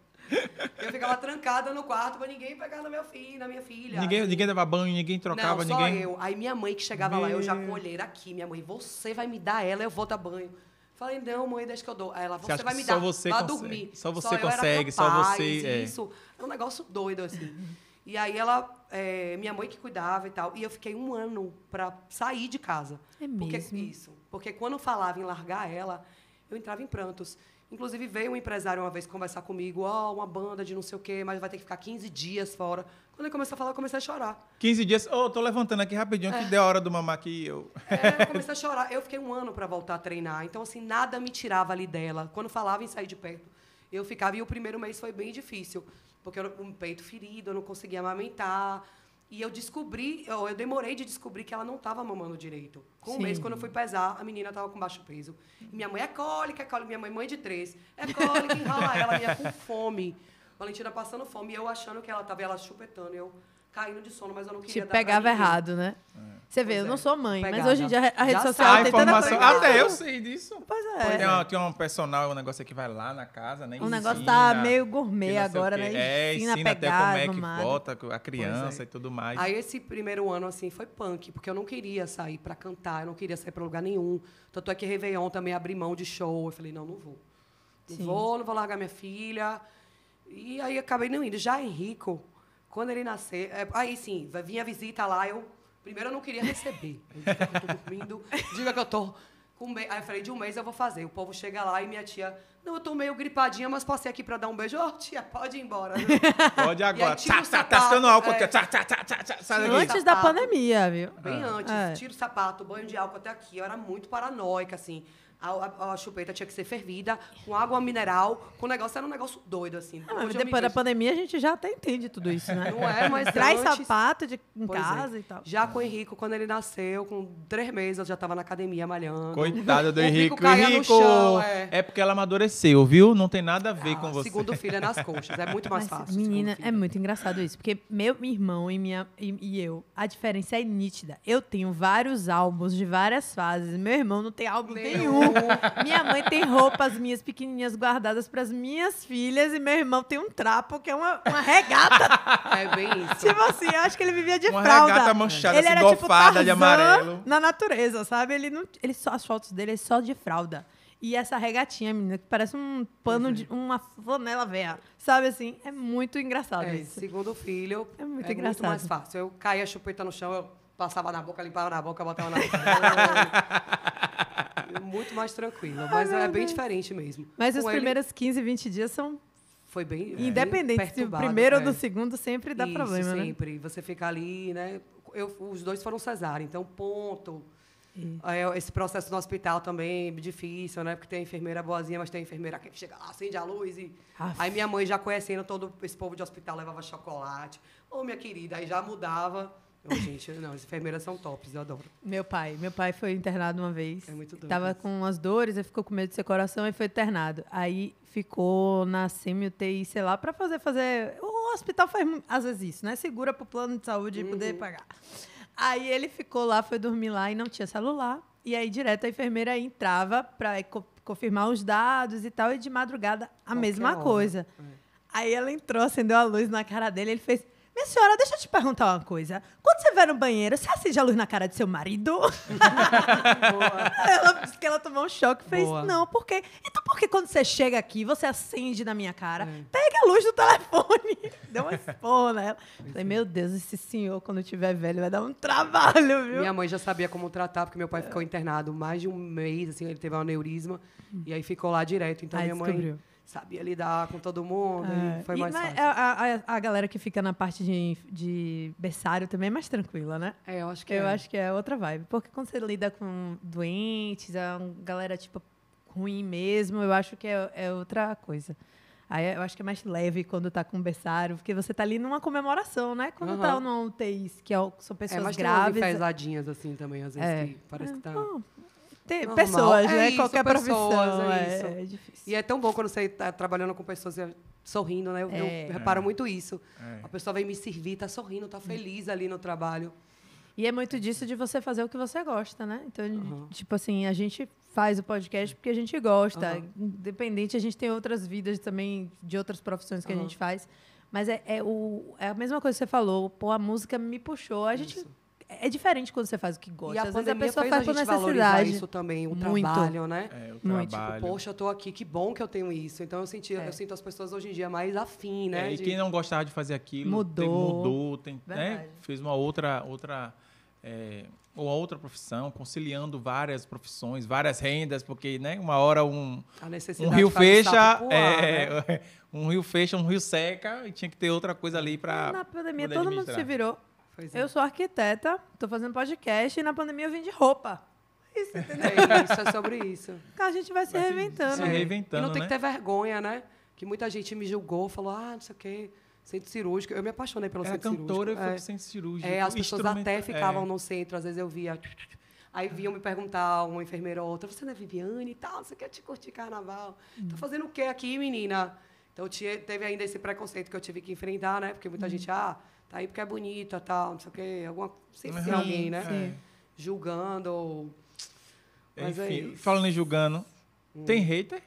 Eu ficava trancada no quarto pra ninguém pegar no meu filho, na minha filha. Ninguém, ninguém dava banho, ninguém trocava, não, só ninguém. Eu. Aí minha mãe que chegava meu... lá, eu já com aqui, minha mãe, você vai me dar ela, eu vou dar banho. Falei, não, mãe, deixa que eu dou. Aí ela, você, você vai me dar, você vai consegue. dormir. Só você só consegue, capaz, só você. É. Isso. É. é um negócio doido, assim. E aí ela, é, minha mãe que cuidava e tal. E eu fiquei um ano para sair de casa. É mesmo? Porque, isso. Porque quando falava em largar ela, eu entrava em prantos. Inclusive, veio um empresário uma vez conversar comigo, ó, oh, uma banda de não sei o quê, mas vai ter que ficar 15 dias fora. Quando ele começou a falar, eu comecei a chorar. 15 dias? Ô, oh, tô levantando aqui rapidinho, é. que deu a hora do mamar aqui eu... É, eu comecei a chorar. Eu fiquei um ano para voltar a treinar. Então, assim, nada me tirava ali dela. Quando falava em sair de perto, eu ficava... E o primeiro mês foi bem difícil, porque eu, um peito ferido, eu não conseguia amamentar... E eu descobri, eu, eu demorei de descobrir que ela não estava mamando direito. Com um mês, quando eu fui pesar, a menina estava com baixo peso. E minha mãe é cólica, é cólica. Minha mãe, mãe de três, é cólica, enrola ela, minha com fome. Valentina passando fome, e eu achando que ela estava ela chupetando. Eu, caindo de sono, mas eu não queria. Te pegava errado, né? É. Você vê, pois eu é. não sou mãe, mas hoje em dia a rede Já social tem Tanta coisa. Até eu sei disso. Pois é. Tem, uma, tem um personal, um negócio que vai lá na casa, né? Um ensina, negócio tá meio gourmet agora, né? É, ensina, até como é que bota a é. criança é. e tudo mais. Aí esse primeiro ano, assim, foi punk, porque eu não queria sair para cantar, eu não queria sair para lugar nenhum. Tanto é que Réveillon também abri mão de show. Eu falei, não, não vou. Não Sim. vou, não vou largar minha filha. E aí acabei não indo. Já Henrico... É rico... Quando ele nascer, é, aí sim, vinha visita lá, eu. Primeiro eu não queria receber. Diga que eu tô dormindo, diga que eu tô com. Aí eu falei, de um mês eu vou fazer. O povo chega lá e minha tia. Não, eu tô meio gripadinha, mas passei aqui pra dar um beijo. Ó, oh, tia, pode ir embora. Viu? Né? Pode agora. Tá, tá, tá, dando álcool. É, tá, tá, tá, tá, Antes da pandemia, viu? Bem é. antes. É. Tiro o sapato, banho de álcool até aqui. Eu era muito paranoica, assim. A, a, chupeta tinha que ser fervida, com água mineral, com o negócio era um negócio doido, assim. Ah, depois da pandemia a gente já até entende tudo isso, né? Não é, mas. Traz antes, sapato de, em é. casa é. e tal. Já com o Henrico, quando ele nasceu, com três meses, eu já estava na academia malhando. Coitada do o Henrico. Henrico, chão, é. é. porque ela amadureceu, viu? Não tem nada a ver ah, com você. Segundo filho é nas coxas, é muito mais mas, fácil. Menina, é muito engraçado isso, porque meu irmão e, minha, e, e eu, a diferença é nítida. Eu tenho vários álbuns de várias fases. Meu irmão não tem álbum nenhum. nenhum. Minha mãe tem roupas minhas pequenininhas guardadas para as minhas filhas e meu irmão tem um trapo que é uma, uma regata. É bem isso. Tipo assim, eu acho que ele vivia de uma fralda. Uma regata manchada, ele assim, tipo, de amarelo. Na natureza, sabe? Ele não, ele só as fotos dele é só de fralda. E essa regatinha, menina, que parece um pano uhum. de é. uma flanela velha. Sabe assim? É muito engraçado é, isso. Segundo filho, é muito é engraçado. muito mais fácil. Eu caía chupeta no chão, eu passava na boca, limpava na boca, botava na boca. muito mais tranquila. Ah, mas Ai, é bem diferente mesmo. Mas Com os ele... primeiros 15, 20 dias são foi bem. É, Independente do primeiro é. ou do segundo, sempre dá Isso, problema. Né? Sempre. Né? Você fica ali, né? Eu, os dois foram cesárea, então, ponto. É, esse processo no hospital também é difícil, né? Porque tem a enfermeira boazinha, mas tem a enfermeira que chega lá, acende a luz e. Aff. Aí minha mãe já conhecendo todo esse povo de hospital levava chocolate. Ô, oh, minha querida, aí já mudava gente, não, as enfermeiras são tops, eu adoro. Meu pai, meu pai foi internado uma vez. É muito doido. Tava com as dores, ele ficou com medo de ser coração e foi internado. Aí ficou na semi-UTI, sei lá, para fazer fazer o hospital faz às vezes isso, né? Segura pro plano de saúde uhum. poder pagar. Aí ele ficou lá, foi dormir lá e não tinha celular. E aí direto a enfermeira entrava para co confirmar os dados e tal e de madrugada a Qualquer mesma hora. coisa. É. Aí ela entrou, acendeu a luz na cara dele, ele fez minha senhora, deixa eu te perguntar uma coisa. Quando você vai no banheiro, você acende a luz na cara de seu marido? ela disse que ela tomou um choque e fez, Boa. não, por quê? Então por que quando você chega aqui, você acende na minha cara, é. pega a luz do telefone? Deu uma esporra nela. Falei, é. meu Deus, esse senhor, quando tiver velho, vai dar um trabalho, viu? Minha mãe já sabia como tratar, porque meu pai ficou internado mais de um mês, assim, ele teve um aneurisma, hum. e aí ficou lá direto. Então aí minha mãe sabia lidar com todo mundo, é. foi e mais fácil. A, a, a, galera que fica na parte de, de berçário também é mais tranquila, né? É, eu acho que eu é. acho que é outra vibe, porque quando você lida com doentes, a é galera tipo ruim mesmo, eu acho que é, é outra coisa. Aí eu acho que é mais leve quando tá com berçário, porque você tá ali numa comemoração, né? Quando uhum. tá numa UTI, que é são é pessoas é, mas graves. Tem pesadinhas assim também, às vezes, é. que parece é. que tá ter Normal. pessoas, é né? Isso, Qualquer pessoas, é profissão. É, é, difícil. E é tão bom quando você está trabalhando com pessoas sorrindo, né? Eu, é. eu reparo muito isso. É. A pessoa vem me servir, tá sorrindo, tá feliz ali no trabalho. E é muito disso de você fazer o que você gosta, né? Então, uhum. tipo assim, a gente faz o podcast porque a gente gosta. Uhum. Independente, a gente tem outras vidas também, de outras profissões que uhum. a gente faz. Mas é, é, o, é a mesma coisa que você falou. Pô, a música me puxou. A gente Isso é diferente quando você faz o que gosta. E a Às vezes a pessoa faz por necessidade. isso também, o Muito. trabalho, né? É, o Muito. trabalho. Tipo, poxa, eu tô aqui, que bom que eu tenho isso. Então eu senti, é. eu sinto as pessoas hoje em dia mais afim, né? É, e de... quem não gostava de fazer aquilo, mudou, tem, mudou tem, né? fez uma outra outra é, ou outra profissão, conciliando várias profissões, várias rendas, porque né, uma hora um, um rio fecha, um, ar, é, né? um rio fecha, um rio seca, e tinha que ter outra coisa ali para. Na pandemia todo mundo se virou. Pois é. Eu sou arquiteta, estou fazendo podcast e na pandemia eu vim de roupa. É isso, é entendeu? É isso, é sobre isso. Então a gente vai se vai reinventando. Se reinventando. E não tem que né? ter vergonha, né? Que muita gente me julgou, falou, ah, não sei o quê centro cirúrgico. Eu me apaixonei pelo Era centro cantora cirúrgico. cantora e foi é. pro centro cirúrgico. É, as pessoas até ficavam é. no centro, às vezes eu via... Aí vinham me perguntar, uma enfermeira ou outra, você não é Viviane e tal, você quer te curtir carnaval? Hum. Tá fazendo o quê aqui, menina? Então, teve ainda esse preconceito que eu tive que enfrentar, né? Porque muita hum. gente, ah, tá aí porque é bonita, tal, não sei o quê, alguma, sempre tem uhum. alguém, né? Sim. Julgando ou... Mas Enfim, é falando em julgando, hum. tem hater?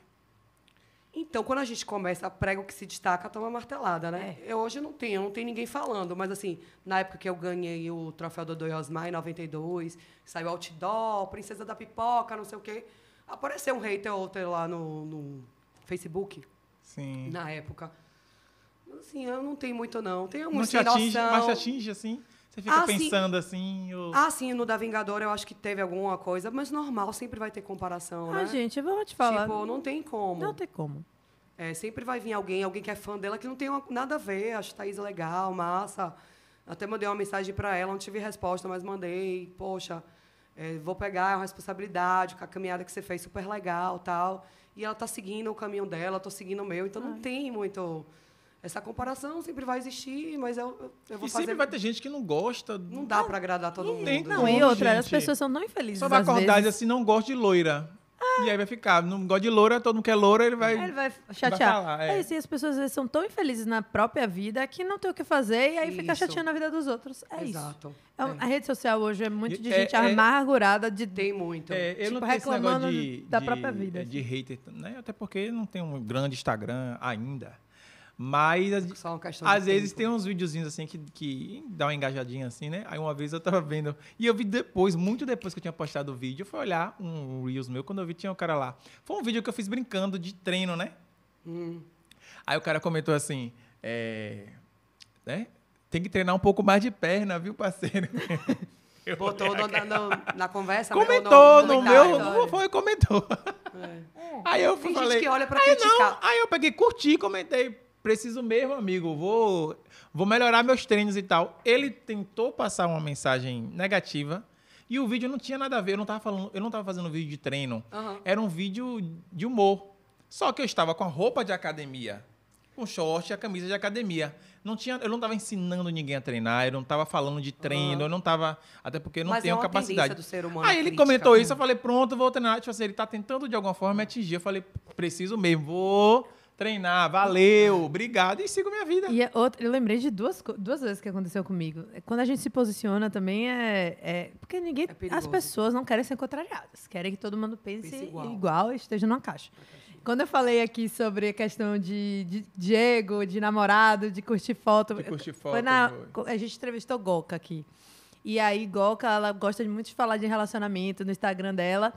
Então, quando a gente começa, prega o que se destaca, toma martelada, né? É. Eu hoje não tenho, não tem ninguém falando, mas assim, na época que eu ganhei o troféu do Doi Osmar, em 92, saiu Outdoor, Princesa da Pipoca, não sei o quê, apareceu um hater ou outro lá no, no Facebook. Sim. Na época. Assim, eu não tenho muito, não. Tenho muito não atinge, Mas te atinge, assim? Você fica ah, pensando assim? Ou... Ah, sim, no da Vingadora eu acho que teve alguma coisa, mas normal, sempre vai ter comparação, ah, né? Ah, gente, vamos te falar. Tipo, não tem como. Não tem como. É, sempre vai vir alguém, alguém que é fã dela, que não tem uma, nada a ver, acho Thaís legal, massa. Até mandei uma mensagem para ela, não tive resposta, mas mandei, poxa, é, vou pegar, é uma responsabilidade, com a caminhada que você fez super legal, tal. E ela tá seguindo o caminho dela, tô seguindo o meu, então Ai. não tem muito essa comparação sempre vai existir, mas eu, eu vou e fazer... sempre vai ter gente que não gosta. Não dá para agradar todo mundo. Tem não, né? e outra, gente. as pessoas são tão infelizes Só vai acordar e assim, não gosto de loira. Ah. E aí vai ficar, não gosta de loura, todo mundo quer é loura, ele vai... É, ele vai chatear. Vai falar, é. é isso, e as pessoas às vezes, são tão infelizes na própria vida que não tem o que fazer e aí isso. fica chateando a vida dos outros. É Exato. isso. É, é. A rede social hoje é muito de gente é, amargurada, de... Tem muito. É, eu tipo, não reclamando de, da de, própria vida. De assim. hater, né? Até porque não tem um grande Instagram ainda. Mas é às vezes tem uns videozinhos assim que, que dá uma engajadinha assim, né? Aí uma vez eu tava vendo. E eu vi depois, muito depois que eu tinha postado o vídeo, eu fui olhar um Reels meu, quando eu vi tinha um cara lá. Foi um vídeo que eu fiz brincando de treino, né? Hum. Aí o cara comentou assim, é, né? Tem que treinar um pouco mais de perna, viu, parceiro? Eu Botou no, na conversa? Né? Comentou no, no meu. Não foi, comentou. É. Aí eu Tem falei. Gente que olha pra aí criticar. Não, aí eu peguei, curti, comentei preciso mesmo, amigo, vou, vou melhorar meus treinos e tal. Ele tentou passar uma mensagem negativa e o vídeo não tinha nada a ver. Eu não estava falando, eu não tava fazendo vídeo de treino. Uhum. Era um vídeo de humor. Só que eu estava com a roupa de academia, com short e a camisa de academia. Não tinha, eu não estava ensinando ninguém a treinar, eu não estava falando de treino, uhum. eu não estava. Até porque eu não Mas é tenho é uma capacidade. Do ser humano Aí ele crítica, comentou né? isso, eu falei, pronto, vou treinar. Tipo assim, ele está tentando de alguma forma me atingir. Eu falei, preciso mesmo, vou treinar, valeu, obrigado e sigo minha vida. E é outra, eu lembrei de duas, duas vezes que aconteceu comigo. Quando a gente se posiciona também é. é porque ninguém. É as pessoas não querem ser contrariadas, querem que todo mundo pense, pense igual. igual. e esteja numa caixa. Quando eu falei aqui sobre a questão de, de Diego, de namorado, de curtir foto. De curtir foto. Foi na, a gente entrevistou Golca aqui. E aí, Golca, ela gosta de muito de falar de relacionamento no Instagram dela.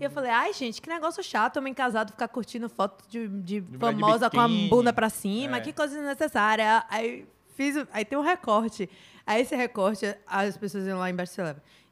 E eu falei, ai, gente, que negócio chato homem casado ficar curtindo foto de, de, de famosa de com a bunda pra cima, é. que coisa desnecessária. Aí fiz. Aí tem um recorte. Aí esse recorte, as pessoas iam lá embaixo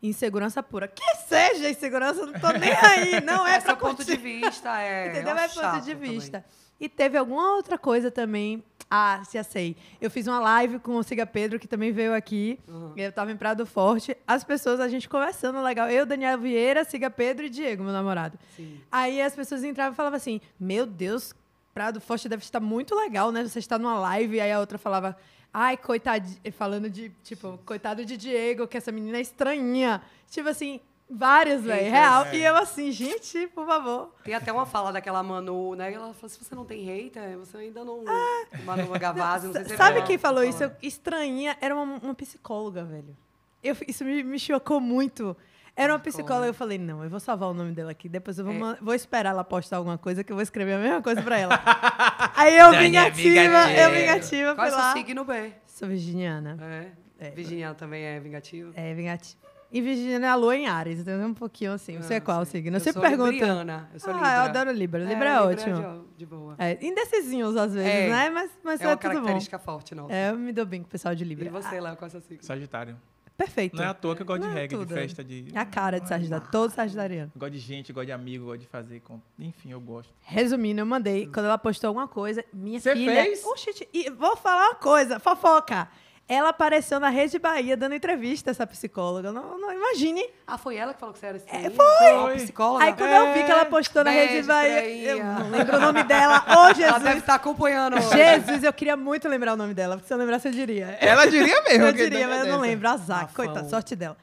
e Insegurança pura. Que seja insegurança, não tô nem aí. Não é, é pra só ponto de vista, é. Entendeu? É, é ponto de vista. Também. E teve alguma outra coisa também ah, já sei. Eu fiz uma live com o Siga Pedro, que também veio aqui. Uhum. Eu estava em Prado Forte. As pessoas, a gente conversando legal. Eu, Daniela Vieira, Siga Pedro e Diego, meu namorado. Sim. Aí as pessoas entravam e falavam assim: Meu Deus, Prado Forte deve estar muito legal, né? Você está numa live. E aí a outra falava: Ai, coitado. Falando de, tipo, coitado de Diego, que essa menina é estranha. Tipo assim, Vários, velho, real. É. E eu assim, gente, por favor. Tem até uma fala daquela Manu, né? Ela falou, se assim, você não tem hater, você ainda não... Ah. Manu Gavazzi, não sei se Sabe é quem falou isso? Eu, estranha, era uma, uma psicóloga, velho. Eu, isso me, me chocou muito. Era uma psicóloga, né? eu falei, não, eu vou salvar o nome dela aqui, depois eu vou, é. vou esperar ela postar alguma coisa que eu vou escrever a mesma coisa pra ela. Aí eu vingativa, eu vingativa, foi lá. Qual é seu signo, bem? Sou virginiana. É. É, Virginiana também é vingativa? É, vingativa e Virgínia é a lua em Ares, então é um pouquinho assim. Você é ah, qual sei. signo? Eu, eu sou pergunto. Libriana, eu sou Libra. Ah, eu adoro Libra. É, Libra é, é ótimo. Libra de, de boa. É, indecisinhos às vezes, é, né? Mas, mas é, é uma característica bom. forte, não? É, eu me dou bem com o pessoal de Libra. E você, lá com essa o signo? Sagitário. Perfeito. Não é à toa que eu gosto não de é reggae, de festa, de... É a cara de Sagitário, ah, todo Sagitariano. gosto de gente, gosto de amigo, gosto de fazer... Com... Enfim, eu gosto. Resumindo, eu mandei, hum. quando ela postou alguma coisa, minha Cê filha... Você fez? Oxi, e vou falar uma coisa, fofoca. Fofoca. Ela apareceu na Rede Bahia dando entrevista, essa psicóloga. Não, não imagine. Ah, foi ela que falou que você era assim? É, foi. psicóloga? Aí quando é. eu vi que ela é. postou na Rede Bahia. Eu não lembro o nome dela. Ô, oh, Jesus. Ela deve estar tá acompanhando hoje. Jesus, eu queria muito lembrar o nome dela, porque se eu lembrasse eu diria. Ela diria mesmo. eu diria, mas eu não lembro. Azar, coitada, sorte dela.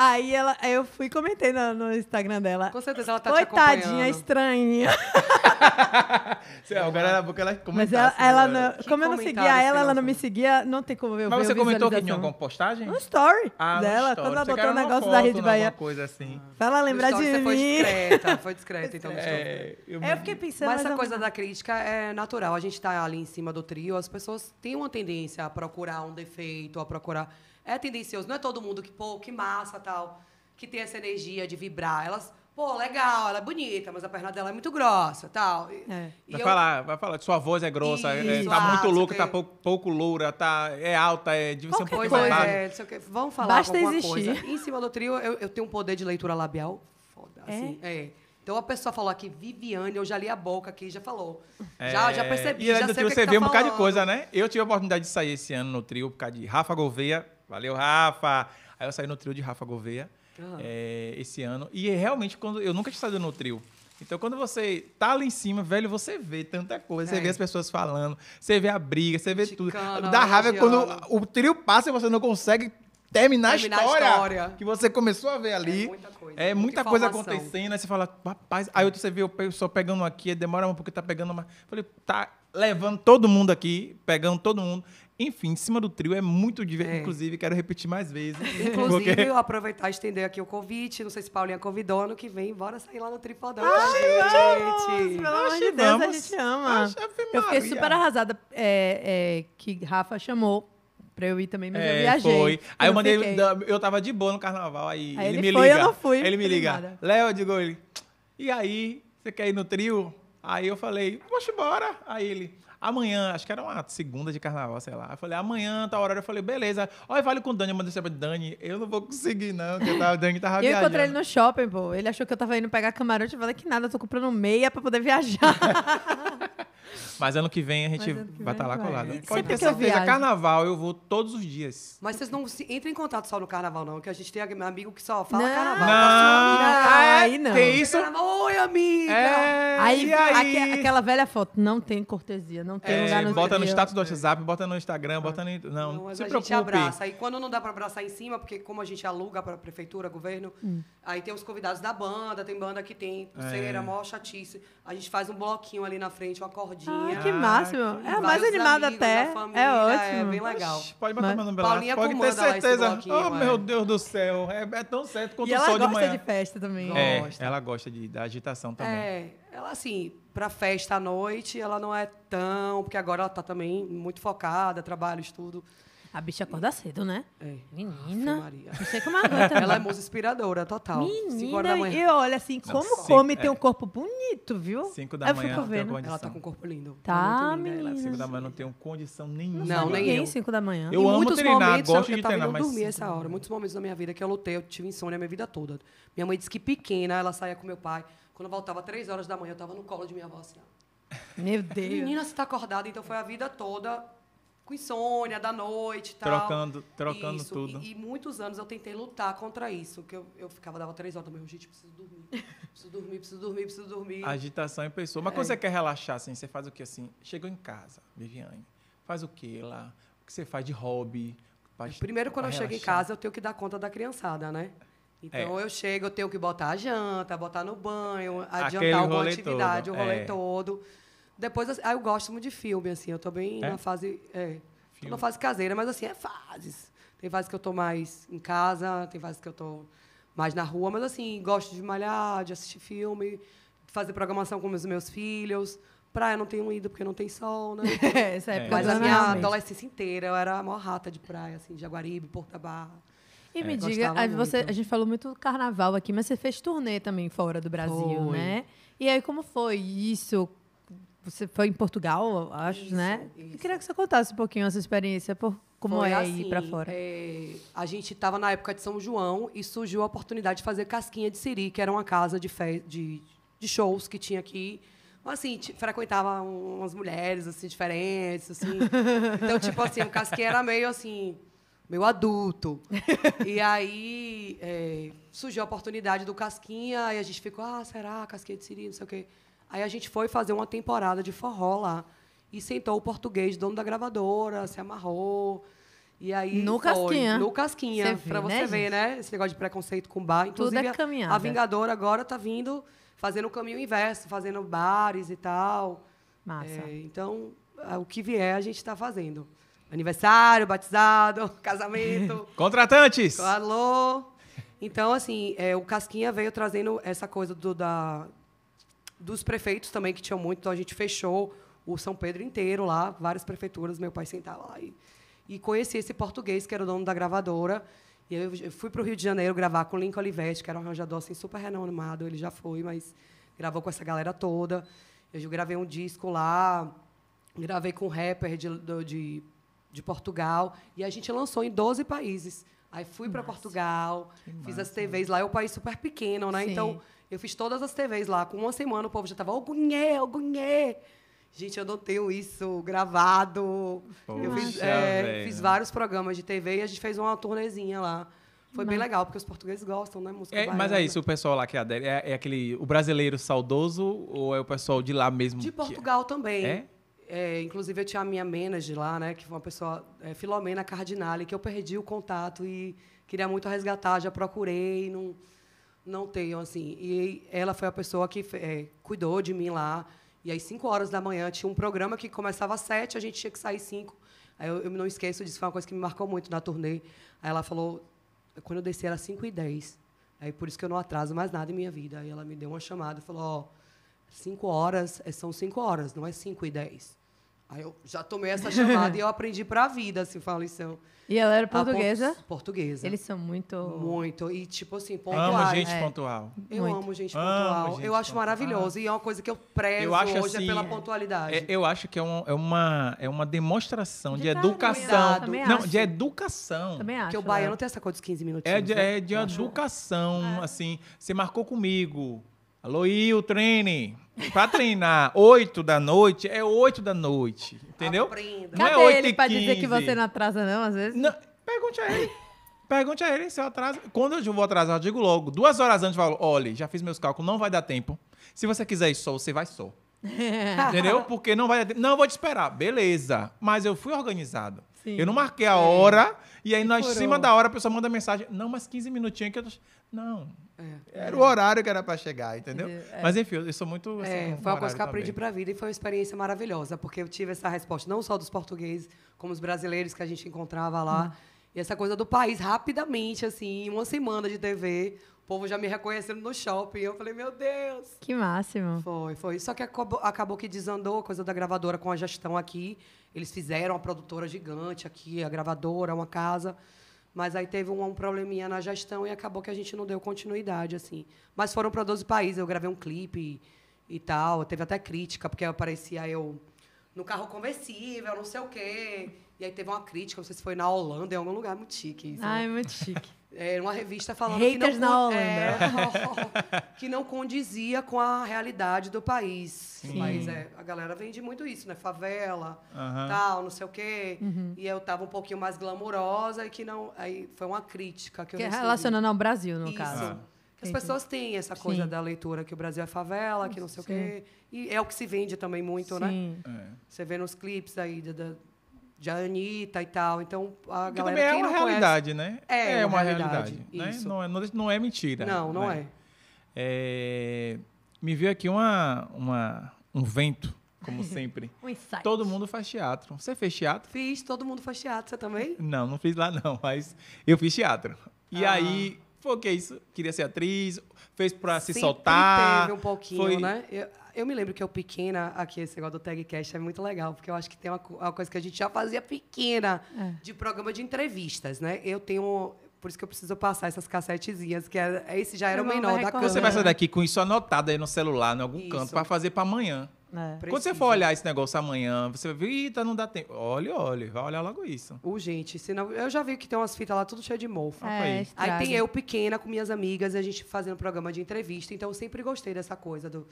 Aí ela, eu fui e comentei no, no, Instagram dela. Com certeza ela tá Coitadinha, estranha. Agora era boca ela comentasse. Mas ela, ela né, não, como eu não seguia ela, ela não me seguia, não tem como ver. Mas você comentou que tinha alguma postagem? Um story ah, dela, story. quando ela botou o um negócio da Rede Bahia. coisa assim. Pra ela lembrar de mim. Foi discreta, foi discreta, então. É, eu, eu fiquei pensando. Mas essa coisa da crítica é natural. A gente tá ali em cima do trio, as pessoas têm uma tendência a procurar um defeito, a procurar é tendencioso. Não é todo mundo que, pô, que massa, tal, que tem essa energia de vibrar. Elas, pô, legal, ela é bonita, mas a perna dela é muito grossa, tal. E, é. e vai eu... falar, vai falar, sua voz é grossa, é, tá ah, muito louca, tá pouco, pouco loura, tá, é alta, é, de ser um pouco coisa, mais é, que, Vamos falar Basta alguma existir. coisa. Em cima do trio, eu, eu tenho um poder de leitura labial foda, é? assim. É. Então a pessoa falou aqui, Viviane, eu já li a boca aqui, já falou. É, já, já percebi. E já do trio você tá vê um bocado de coisa, né? Eu tive a oportunidade de sair esse ano no trio por causa de Rafa Gouveia, Valeu, Rafa! Aí eu saí no trio de Rafa Gouveia uhum. é, esse ano. E realmente, quando eu nunca tinha saído no trio. Então, quando você tá lá em cima, velho, você vê tanta coisa. É. Você vê é. as pessoas falando, você vê a briga, você vê Chicano, tudo. Dá né, raiva quando o trio passa e você não consegue terminar, terminar a, história a, história que você começou a ver ali. É muita coisa. É muita coisa acontecendo. Aí você fala, rapaz. Aí você vê o pessoal pegando aqui, demora um pouco, tá pegando uma. Falei, tá levando todo mundo aqui, pegando todo mundo. Enfim, em cima do trio é muito divertido. É. Inclusive, quero repetir mais vezes. Inclusive, porque... aproveitar e estender aqui o convite. Não sei se Paulinha convidou ano que vem. Bora sair lá no Tripodão. Ai, gente! Pelo amor de Deus, a gente ama. Eu fiquei super arrasada é, é, que Rafa chamou pra eu ir também, mas é, eu viajei. Foi. Aí eu mandei, fiquei. eu tava de boa no carnaval, aí, aí ele, ele, me foi, liga. Eu não fui. Ele me liga. Léo, eu digo ele. E aí, você quer ir no trio? Aí eu falei, poxa, bora. Aí ele amanhã, acho que era uma segunda de carnaval, sei lá. Eu falei, amanhã, tá hora. Eu falei, beleza. Olha, vale com o Dani. Eu mandei pra Dani, eu não vou conseguir, não, porque tá, o Dani tava tá viajando. Eu encontrei ele no shopping, pô. Ele achou que eu tava indo pegar camarote. Eu falei, que nada, eu tô comprando meia pra poder viajar. Mas ano que vem a gente vai estar tá lá colado. Pode Sempre ter certeza, carnaval eu vou todos os dias. Mas vocês não se, entrem em contato só no carnaval, não, que a gente tem amigo que só fala não, carnaval. Não, tá aí é, não. Tem isso. Oi, amiga! É, aí, aí? Aqu aquela velha foto, não tem cortesia, não tem é, lugar no Bota no status do WhatsApp, bota no Instagram, bota no. Não, não mas se a preocupe. gente abraça. E quando não dá pra abraçar em cima, porque como a gente aluga pra prefeitura, governo, hum. aí tem os convidados da banda, tem banda que tem pulseira, é. maior chatice. A gente faz um bloquinho ali na frente, um acorde ah, que máximo. É a mais animada até. É, é ótimo. É bem legal. pode botar Mas... meu nome lá. Paulinha pode ter certeza. oh, meu Deus do céu. É, é tão certo quanto o sol de manhã. ela gosta de festa também. É, gosta. ela gosta de, da agitação também. É, ela assim, para festa à noite, ela não é tão, porque agora ela está também muito focada, trabalho, estudo. A bicha acorda cedo, né? É. Menina. Não sei como aguenta. Ela é musa inspiradora, total. Menina, e olha assim, como come, Sim, tem é. um corpo bonito, viu? Cinco da eu manhã fico vendo. Ela está com um corpo lindo. Tá, tá é menina. Ela, cinco da manhã não tem condição nenhuma. Não, nem ninguém, eu. cinco da manhã. Eu em amo treinar, momentos, gosto eu de treinar, mas... Eu dormi essa hora. Muitos momentos da minha vida que eu lutei, eu tive insônia a minha vida toda. Minha mãe disse que pequena, ela saía com meu pai. Quando voltava três horas da manhã, eu tava no colo de minha avó, assim, ó. Meu Deus. Menina, você tá acordada, então foi a vida toda com insônia da noite e tal. Trocando, trocando isso. tudo. E, e, muitos anos eu tentei lutar contra isso, que eu, eu ficava, dava três horas do meu gente, preciso dormir, preciso dormir, preciso dormir, preciso dormir. Agitação em pessoa. Mas é. quando você quer relaxar, assim, você faz o que assim? Chegou em casa, Viviane, faz o que lá? O que você faz de hobby? Primeiro, quando eu chego em casa, eu tenho que dar conta da criançada, né? Então é. eu chego, eu tenho que botar a janta, botar no banho, adiantar Aquele alguma atividade, todo. o rolê é. todo. Depois, assim, ah, eu gosto muito de filme, assim. Eu tô bem é? na fase. É, tô na fase caseira, mas assim, é fases. Tem fases que eu tô mais em casa, tem fases que eu tô mais na rua, mas assim, gosto de malhar, de assistir filme, fazer programação com os meus filhos. Praia não tenho ido porque não tem sol, né? Essa época é. Mas a minha adolescência inteira eu era a maior rata de praia, assim, Jaguaribe, Aguaribe, Porta Barra. E é, me diga, a, você, a, gente falou muito carnaval aqui, mas você fez turnê também fora do Brasil, foi. né? E aí, como foi isso? Você foi em Portugal, acho, isso, né? Isso. Eu queria que você contasse um pouquinho essa experiência, por, como foi é assim, ir para fora. É, a gente estava na época de São João e surgiu a oportunidade de fazer Casquinha de Siri, que era uma casa de, fe, de, de shows que tinha aqui então, assim, frequentava umas mulheres, assim, diferentes, assim. Então, tipo assim, o Casquinha era meio, assim, meio adulto. E aí é, surgiu a oportunidade do Casquinha, e a gente ficou, ah, será, Casquinha de Siri, não sei o quê. Aí a gente foi fazer uma temporada de forró lá. E sentou o português, dono da gravadora, se amarrou. E aí no foi, casquinha. No casquinha, vê, pra você né, ver, gente? né? Esse negócio de preconceito com bar. Inclusive, Tudo é caminhada. a Vingadora agora tá vindo fazendo o caminho inverso, fazendo bares e tal. Massa. É, então, é, o que vier, a gente está fazendo. Aniversário, batizado, casamento. Contratantes! Alô! Então, assim, é, o Casquinha veio trazendo essa coisa do, da, dos prefeitos também, que tinham muito. Então, a gente fechou o São Pedro inteiro lá, várias prefeituras. Meu pai sentava lá e, e conheci esse português, que era o dono da gravadora. E eu, eu fui para o Rio de Janeiro gravar com o Lincoln Olivetti, que era um arranjador assim, super renomado. Ele já foi, mas gravou com essa galera toda. Eu gravei um disco lá, gravei com um rapper de, de, de Portugal. E a gente lançou em 12 países. Aí fui para Portugal, que fiz massa. as TVs lá. É um país super pequeno, né? Sim. Então eu fiz todas as TVs lá. Com uma semana o povo já estava, ô, oh, Gunhê, oh, Gunhê. Gente, eu não tenho isso gravado. Poxa, eu fiz, é, fiz, vários programas de TV e a gente fez uma turnezinha lá. Foi não. bem legal, porque os portugueses gostam, né? Música é, mas é isso, o pessoal lá que é, adere. É, é, aquele. O brasileiro saudoso ou é o pessoal de lá mesmo? De é? Portugal que... também. É? É, inclusive, eu tinha a minha de lá, né? Que foi uma pessoa, é, Filomena Cardinale, que eu perdi o contato e queria muito resgatar, já procurei, não não tenho, assim. E ela foi a pessoa que é, cuidou de mim lá. E às 5 horas da manhã tinha um programa que começava às 7, a gente tinha que sair às 5. Aí eu, eu, não esqueço disso, foi uma coisa que me marcou muito na turnê. Aí ela falou, quando eu desci era 5 e 10. Aí por isso que eu não atraso mais nada em minha vida. Aí ela me deu uma chamada e falou, ó, oh, 5 horas, é, são 5 horas, não é 5 e 10. Aí eu já tomei essa chamada e eu aprendi para a vida, assim, fala isso. E ela era ah, portuguesa? Port portuguesa. Eles são muito. Muito. E, tipo assim, pontuais. Amo gente é. pontual. Eu muito. amo gente pontual. Amo gente eu acho pontual. maravilhoso. E é uma coisa que eu prezo eu acho, hoje assim, é pela assim, pontualidade. É, eu acho que é, um, é, uma, é uma demonstração de, de educação. Não, acho. de educação. Também acho. Porque o baiano é. tem essa coisa dos 15 minutinhos. É de, né? É de educação, é. assim. Você marcou comigo. Alô, e o treine. Pra treinar 8 da noite, é 8 da noite. Entendeu? Aprenda. Não é Cadê é 8 ele e pra 15. dizer que você não atrasa, não, às vezes? Não, pergunte a ele. Pergunte a ele se eu atraso. Quando eu vou atrasar, eu digo logo. Duas horas antes, eu falo: olha, já fiz meus cálculos, não vai dar tempo. Se você quiser ir só, você vai só. Entendeu? Porque não vai dar tempo. Não, eu vou te esperar. Beleza. Mas eu fui organizado. Sim. Eu não marquei a hora. E aí, em cima da hora, a pessoa manda mensagem: não, mas 15 minutinhos que eu. Tô... Não. É. Era o horário que era para chegar, entendeu? É, é. Mas enfim, eu sou muito. Assim, é, foi uma coisa que eu aprendi para a vida e foi uma experiência maravilhosa, porque eu tive essa resposta não só dos portugueses, como os brasileiros que a gente encontrava lá. Hum. E essa coisa do país, rapidamente, assim, em uma semana de TV, o povo já me reconhecendo no shopping. Eu falei, meu Deus! Que máximo! Foi, foi. Só que acabou, acabou que desandou a coisa da gravadora com a gestão aqui. Eles fizeram a produtora gigante aqui, a gravadora, uma casa. Mas aí teve um, um, probleminha na gestão e acabou que a gente não deu continuidade, assim. Mas foram para 12 países, eu gravei um clipe e, e tal. Teve até crítica, porque aparecia eu no carro conversível, não sei o quê. E aí teve uma crítica, não sei se foi na Holanda, em algum lugar, muito chique isso. Né? Ai, né? muito chique é, uma revista falando Haters que não, é, que não condizia com a realidade do país. Sim. Mas é, a galera vende muito isso, né? Favela, uhum. tal, não sei o quê. Uhum. E eu tava um pouquinho mais glamourosa e que não. Aí foi uma crítica que que é Relacionando ao Brasil, no isso. caso. Ah. As pessoas têm essa coisa Sim. da leitura que o Brasil é favela, que não sei Sim. o quê. E é o que se vende também muito, né? É. Você vê nos clipes aí da, de Anitta e tal. Então, a galera. Também é uma realidade, conhece, né? É, é uma, uma realidade. realidade né? É, não, é, não é mentira. Não, não né? é. é. Me veio aqui uma, uma, um vento, como sempre. um insight. Todo mundo faz teatro. Você fez teatro? Fiz, todo mundo faz teatro. Você também? Não, não fiz lá, não, mas eu fiz teatro. E ah. aí, foi o que é isso? Queria ser atriz, fez para se soltar. Teve um pouquinho, foi... né? Eu, eu me lembro que eu pequena, aqui esse negócio do tagcast é muito legal, porque eu acho que tem uma, é uma coisa que a gente já fazia pequena é. de programa de entrevistas, né? Eu tenho por isso que eu preciso passar essas cassetezinhas, que é, é esse já era o menor da câmera. Você vai sair daqui com isso anotado aí no celular, em algum isso. canto, para fazer para amanhã. É. Quando você for olhar esse negócio amanhã, você vai ver, eita, não dá tempo. Olha, olha, vai olhar logo isso. Uh, gente, senão, eu já vi que tem umas fitas lá tudo cheia de mofo. É, aí. aí tem eu pequena com minhas amigas, a gente fazendo programa de entrevista, então eu sempre gostei dessa coisa do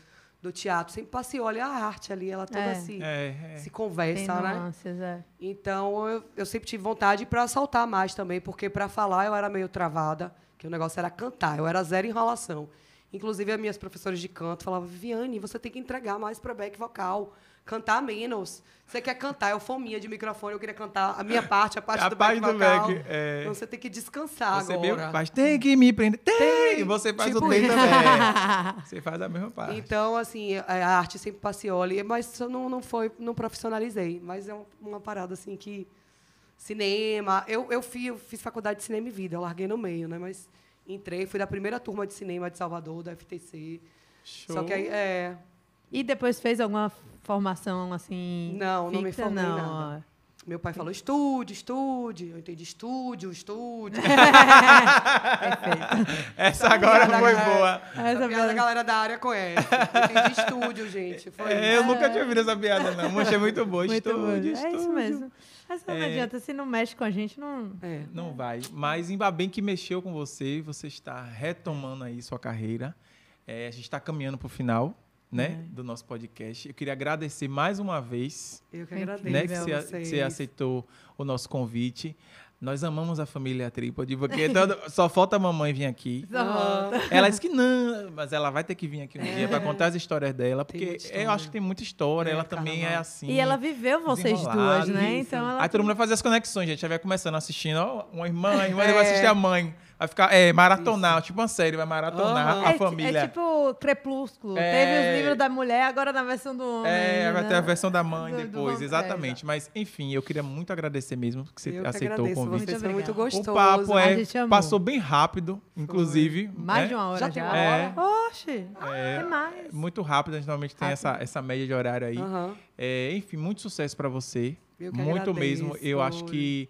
do teatro sempre passei, olha a arte ali, ela toda é. se, assim, é, é. se conversa, Tem né? é. Então eu, eu sempre tive vontade para saltar mais também, porque para falar eu era meio travada, que o negócio era cantar, eu era zero enrolação. Inclusive as minhas professoras de canto falavam: "Viane, você tem que entregar mais para back vocal, cantar menos. Você quer cantar, eu fominha de microfone, eu queria cantar a minha parte, a parte a do parte back do vocal. Back, é... Então você tem que descansar você agora. Você faz, tem que me prender, tem! E você faz tipo o tem também. você faz a mesma parte. Então, assim, é, a arte sempre passeou ali, mas não, não foi, não profissionalizei. Mas é uma parada, assim, que... Cinema, eu, eu, fiz, eu fiz faculdade de cinema e vida, eu larguei no meio, né? Mas entrei, fui da primeira turma de cinema de Salvador, da FTC. Show. Só que aí, é... E depois fez alguma formação assim. Não, fixa, não me formei não. nada. Meu pai falou: estude, estude. Eu entendi: estúdio, estúdio. Essa, agora foi galera, boa. Essa piada a galera da área conhece. Eu entendi: estúdio, gente. Foi. É, eu nunca tinha ouvido essa piada, não. Mas é muito boa. Muito estúdio, boa. estúdio. É isso mesmo. Mas não é... adianta, se não mexe com a gente, não. É, não vai. Mas em bem que mexeu com você, você está retomando aí sua carreira. É, a gente está caminhando para o final né, é. do nosso podcast. Eu queria agradecer mais uma vez. Eu que agradeço. Né, que você, você aceitou o nosso convite. Nós amamos a família Trípode, porque todo, só falta a mamãe vir aqui. Só ah. ela disse que não, mas ela vai ter que vir aqui um é. dia para contar as histórias dela, porque eu acho que tem muita história, é, ela também caramba. é assim. E ela viveu vocês duas, né? Então ela... Aí todo mundo vai fazer as conexões, gente. Já vai começando assistindo, ó, uma irmã, a irmã é. vai assistir a mãe. Vai ficar, é, maratonar, Isso. tipo uma série, vai maratonar uhum. a é, é família. É tipo Crepúsculo. É... Teve os livros da mulher, agora na versão do homem. É, vai né? ter a né? versão da mãe do, depois, do exatamente. Mas, enfim, eu queria muito agradecer mesmo que você eu aceitou que agradeço, o convite. Foi muito gostoso. O papo é, passou bem rápido, inclusive. Foi. Mais né? de uma hora já. já. Uma hora? É. Oxe, é, ah, mais. É muito rápido, a gente normalmente tem essa, essa média de horário aí. Uhum. enfim, muito sucesso para você. muito agradeço. mesmo. Eu acho que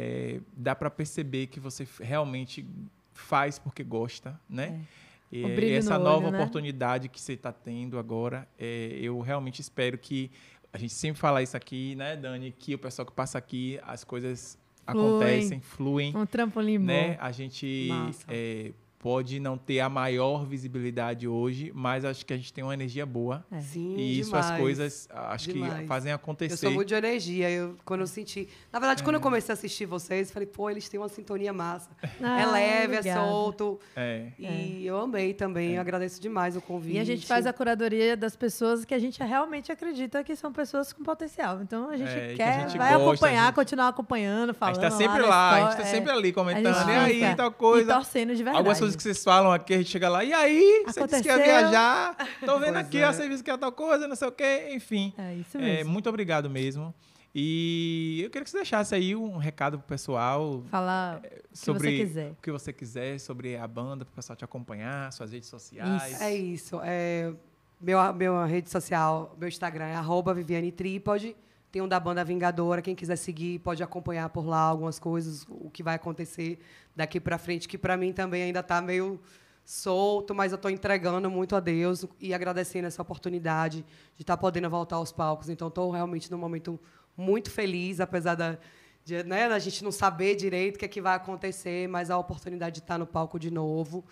é, dá para perceber que você realmente faz porque gosta, né? É. E, é essa no nova olho, né? oportunidade que você está tendo agora, é, eu realmente espero que a gente sempre fala isso aqui, né, Dani? Que o pessoal que passa aqui, as coisas fluem. acontecem, fluem. Um trampolim né? bom. A gente é, pode não ter a maior visibilidade hoje, mas acho que a gente tem uma energia boa. É. Sim, e isso demais, as coisas ah, acho demais. que fazem acontecer. Eu sou muito de energia. Eu quando eu senti, na verdade, é. quando eu é. comecei a assistir vocês, falei, pô, eles têm uma sintonia massa. Ah, é leve, é obrigada. é solto. É. E é. eu amei também. Eu agradeço demais o convite. E a gente faz a curadoria das pessoas que a gente realmente acredita que são pessoas com potencial. Então a gente quer, a gente vai gosta, acompanhar, gente... continuar acompanhando, falando. A gente está sempre lá, lá a gente está sempre ali comentando, e aí tal coisa. E torcendo de verdade. Algumas coisas que vocês falam aqui, a gente chega lá, e aí, Aconteceu. você disse que ia viajar, tô vendo pois aqui, é. ó, você disse que é tal coisa, não sei o quê, enfim. É isso é, mesmo. É, muito obrigado mesmo. E eu queria que você deixasse aí um recado pro pessoal. Falar sobre é, o que você quiser. O que você quiser, sobre a banda, pro pessoal te acompanhar, suas redes sociais. Isso. É isso. É, meu, minha rede social, meu Instagram é arroba Viviane Trípode. Tem um da banda Vingadora, quem quiser seguir pode acompanhar por lá algumas coisas, o que vai acontecer daqui para frente, que para mim também ainda está meio solto, mas eu estou entregando muito a Deus e agradecendo essa oportunidade de estar tá podendo voltar aos palcos. Então estou realmente num momento muito feliz, apesar da de, né, gente não saber direito o que, é que vai acontecer, mas a oportunidade de estar tá no palco de novo.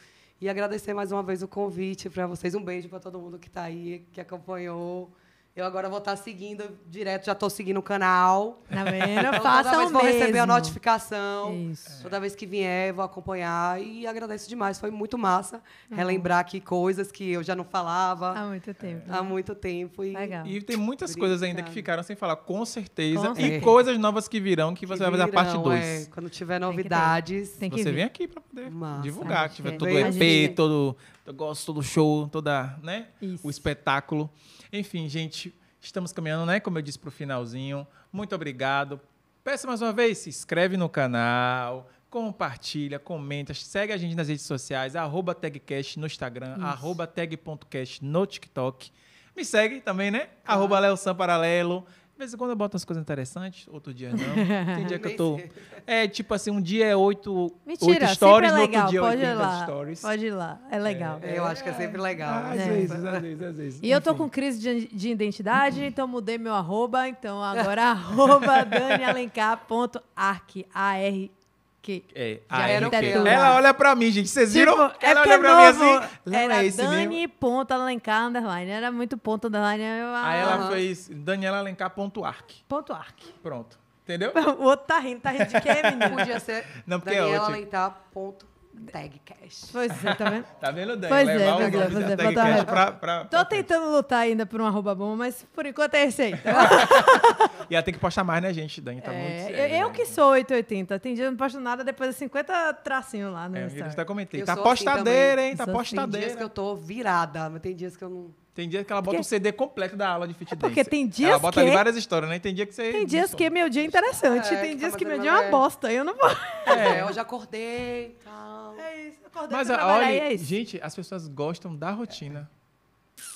E agradecer mais uma vez o convite para vocês. Um beijo para todo mundo que está aí, que acompanhou. Eu agora vou estar tá seguindo direto, já estou seguindo o canal. Tá vendo? Então, Façam toda vez vou mesmo. receber a notificação. Isso. Toda vez que vier, vou acompanhar. E agradeço demais. Foi muito massa uhum. relembrar aqui coisas que eu já não falava. Há muito tempo. Há né? muito tempo. E, Legal. e tem muitas coisas ainda que ficaram sem falar, com certeza. Com certeza. E coisas novas que virão, que, que você vai fazer a parte 2. É, quando tiver novidades. Tem que tem que você vir. vem aqui para poder massa. divulgar. tiver todo o EP, todo eu gosto do show, toda, né? Isso. O espetáculo. Enfim, gente, estamos caminhando, né? Como eu disse para o finalzinho. Muito obrigado. Peço mais uma vez, se inscreve no canal, compartilha, comenta, segue a gente nas redes sociais, arroba tagcast no Instagram, Isso. arroba tag.cast no TikTok. Me segue também, né? Ah. Arroba Léo Paralelo. De vez em quando eu boto umas coisas interessantes, outro dia não. Tem dia que eu tô. É tipo assim, um dia é oito, oito é stories, é legal. no outro dia é 80 stories. Pode ir lá, é legal. É, eu acho que é sempre legal. Ah, às, é. vezes, às vezes, às vezes. E Enfim. eu tô com crise de, de identidade, então mudei meu arroba. Então agora arroba danialencar.arc, a r que é, já era o Ela olha pra mim, gente. Vocês tipo, viram? É ela olha é pra novo. mim assim. era é esse Dani mesmo. ponto Alencar underline. Era muito ponto underline. Eu, ah, Aí ela fez Daniela Alencar ponto arc. Ponto arc. Pronto. Entendeu? o outro tá rindo. Tá rindo de quê, menino? Podia ser Não, é Daniela é Alencar ponto Tagcast. Pois é, tá vendo? tá vendo, o Pois Levar é, pois é, pois é. Pra, pra, Tô tentando lutar ainda por um arroba bom, mas por enquanto é esse aí. e ela tem que postar mais, né, gente, Dani, Tá é, muito sério, eu, eu né? que sou 880. Tem dia que não posto nada, depois de é 50 tracinhos lá é, no é, Instagram. Eu até comentei. Eu tá assim postadeira, assim hein? Tá postadeira. Assim. Tem dias que eu tô virada, mas tem dias que eu não... Tem dia que ela bota porque... CD completo da aula de fit é Porque tem dias que ela bota que... ali é- várias histórias, né? Tem dia que você... Tem dias que é meu dia é interessante, é, tem que tá dias tá que meu dia é uma é. bosta, eu não vou... É, eu já acordei e tal. É isso, acordei Mas, ah, olha, é isso. gente, as pessoas gostam da rotina. É.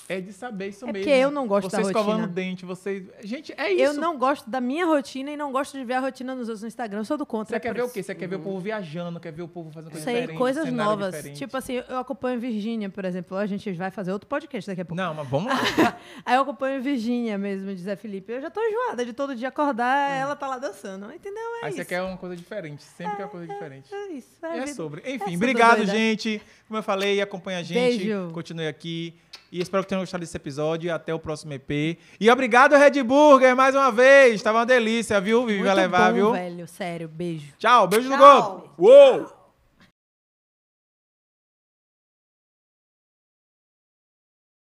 É de saber isso é mesmo. Porque eu não gosto você da rotina. Vocês escovando o dente, vocês. Gente, é isso. Eu não gosto da minha rotina e não gosto de ver a rotina dos outros no Instagram. Eu sou do contra. Você é quer ver isso. o quê? Você quer ver o povo viajando, quer ver o povo fazendo coisas diferentes. coisas novas. Diferente. Tipo assim, eu acompanho Virgínia, por exemplo. A gente vai fazer outro podcast daqui a pouco. Não, mas vamos lá. Aí eu acompanho Virgínia mesmo, de Zé Felipe. Eu já tô enjoada de todo dia acordar, hum. ela tá lá dançando. Entendeu? É Aí isso. você quer uma coisa diferente. Sempre é, quer uma coisa é, é, diferente. É, isso. É, sobre. Enfim, obrigado, gente. Como eu falei, acompanha a gente. Beijo. Continue aqui. E espero que tenham gostado desse episódio. Até o próximo EP. E obrigado, Red Burger, mais uma vez. Tava uma delícia, viu? Viva vai levar, bom, viu? velho. Sério, beijo. Tchau, beijo Tchau. no gol. Uou!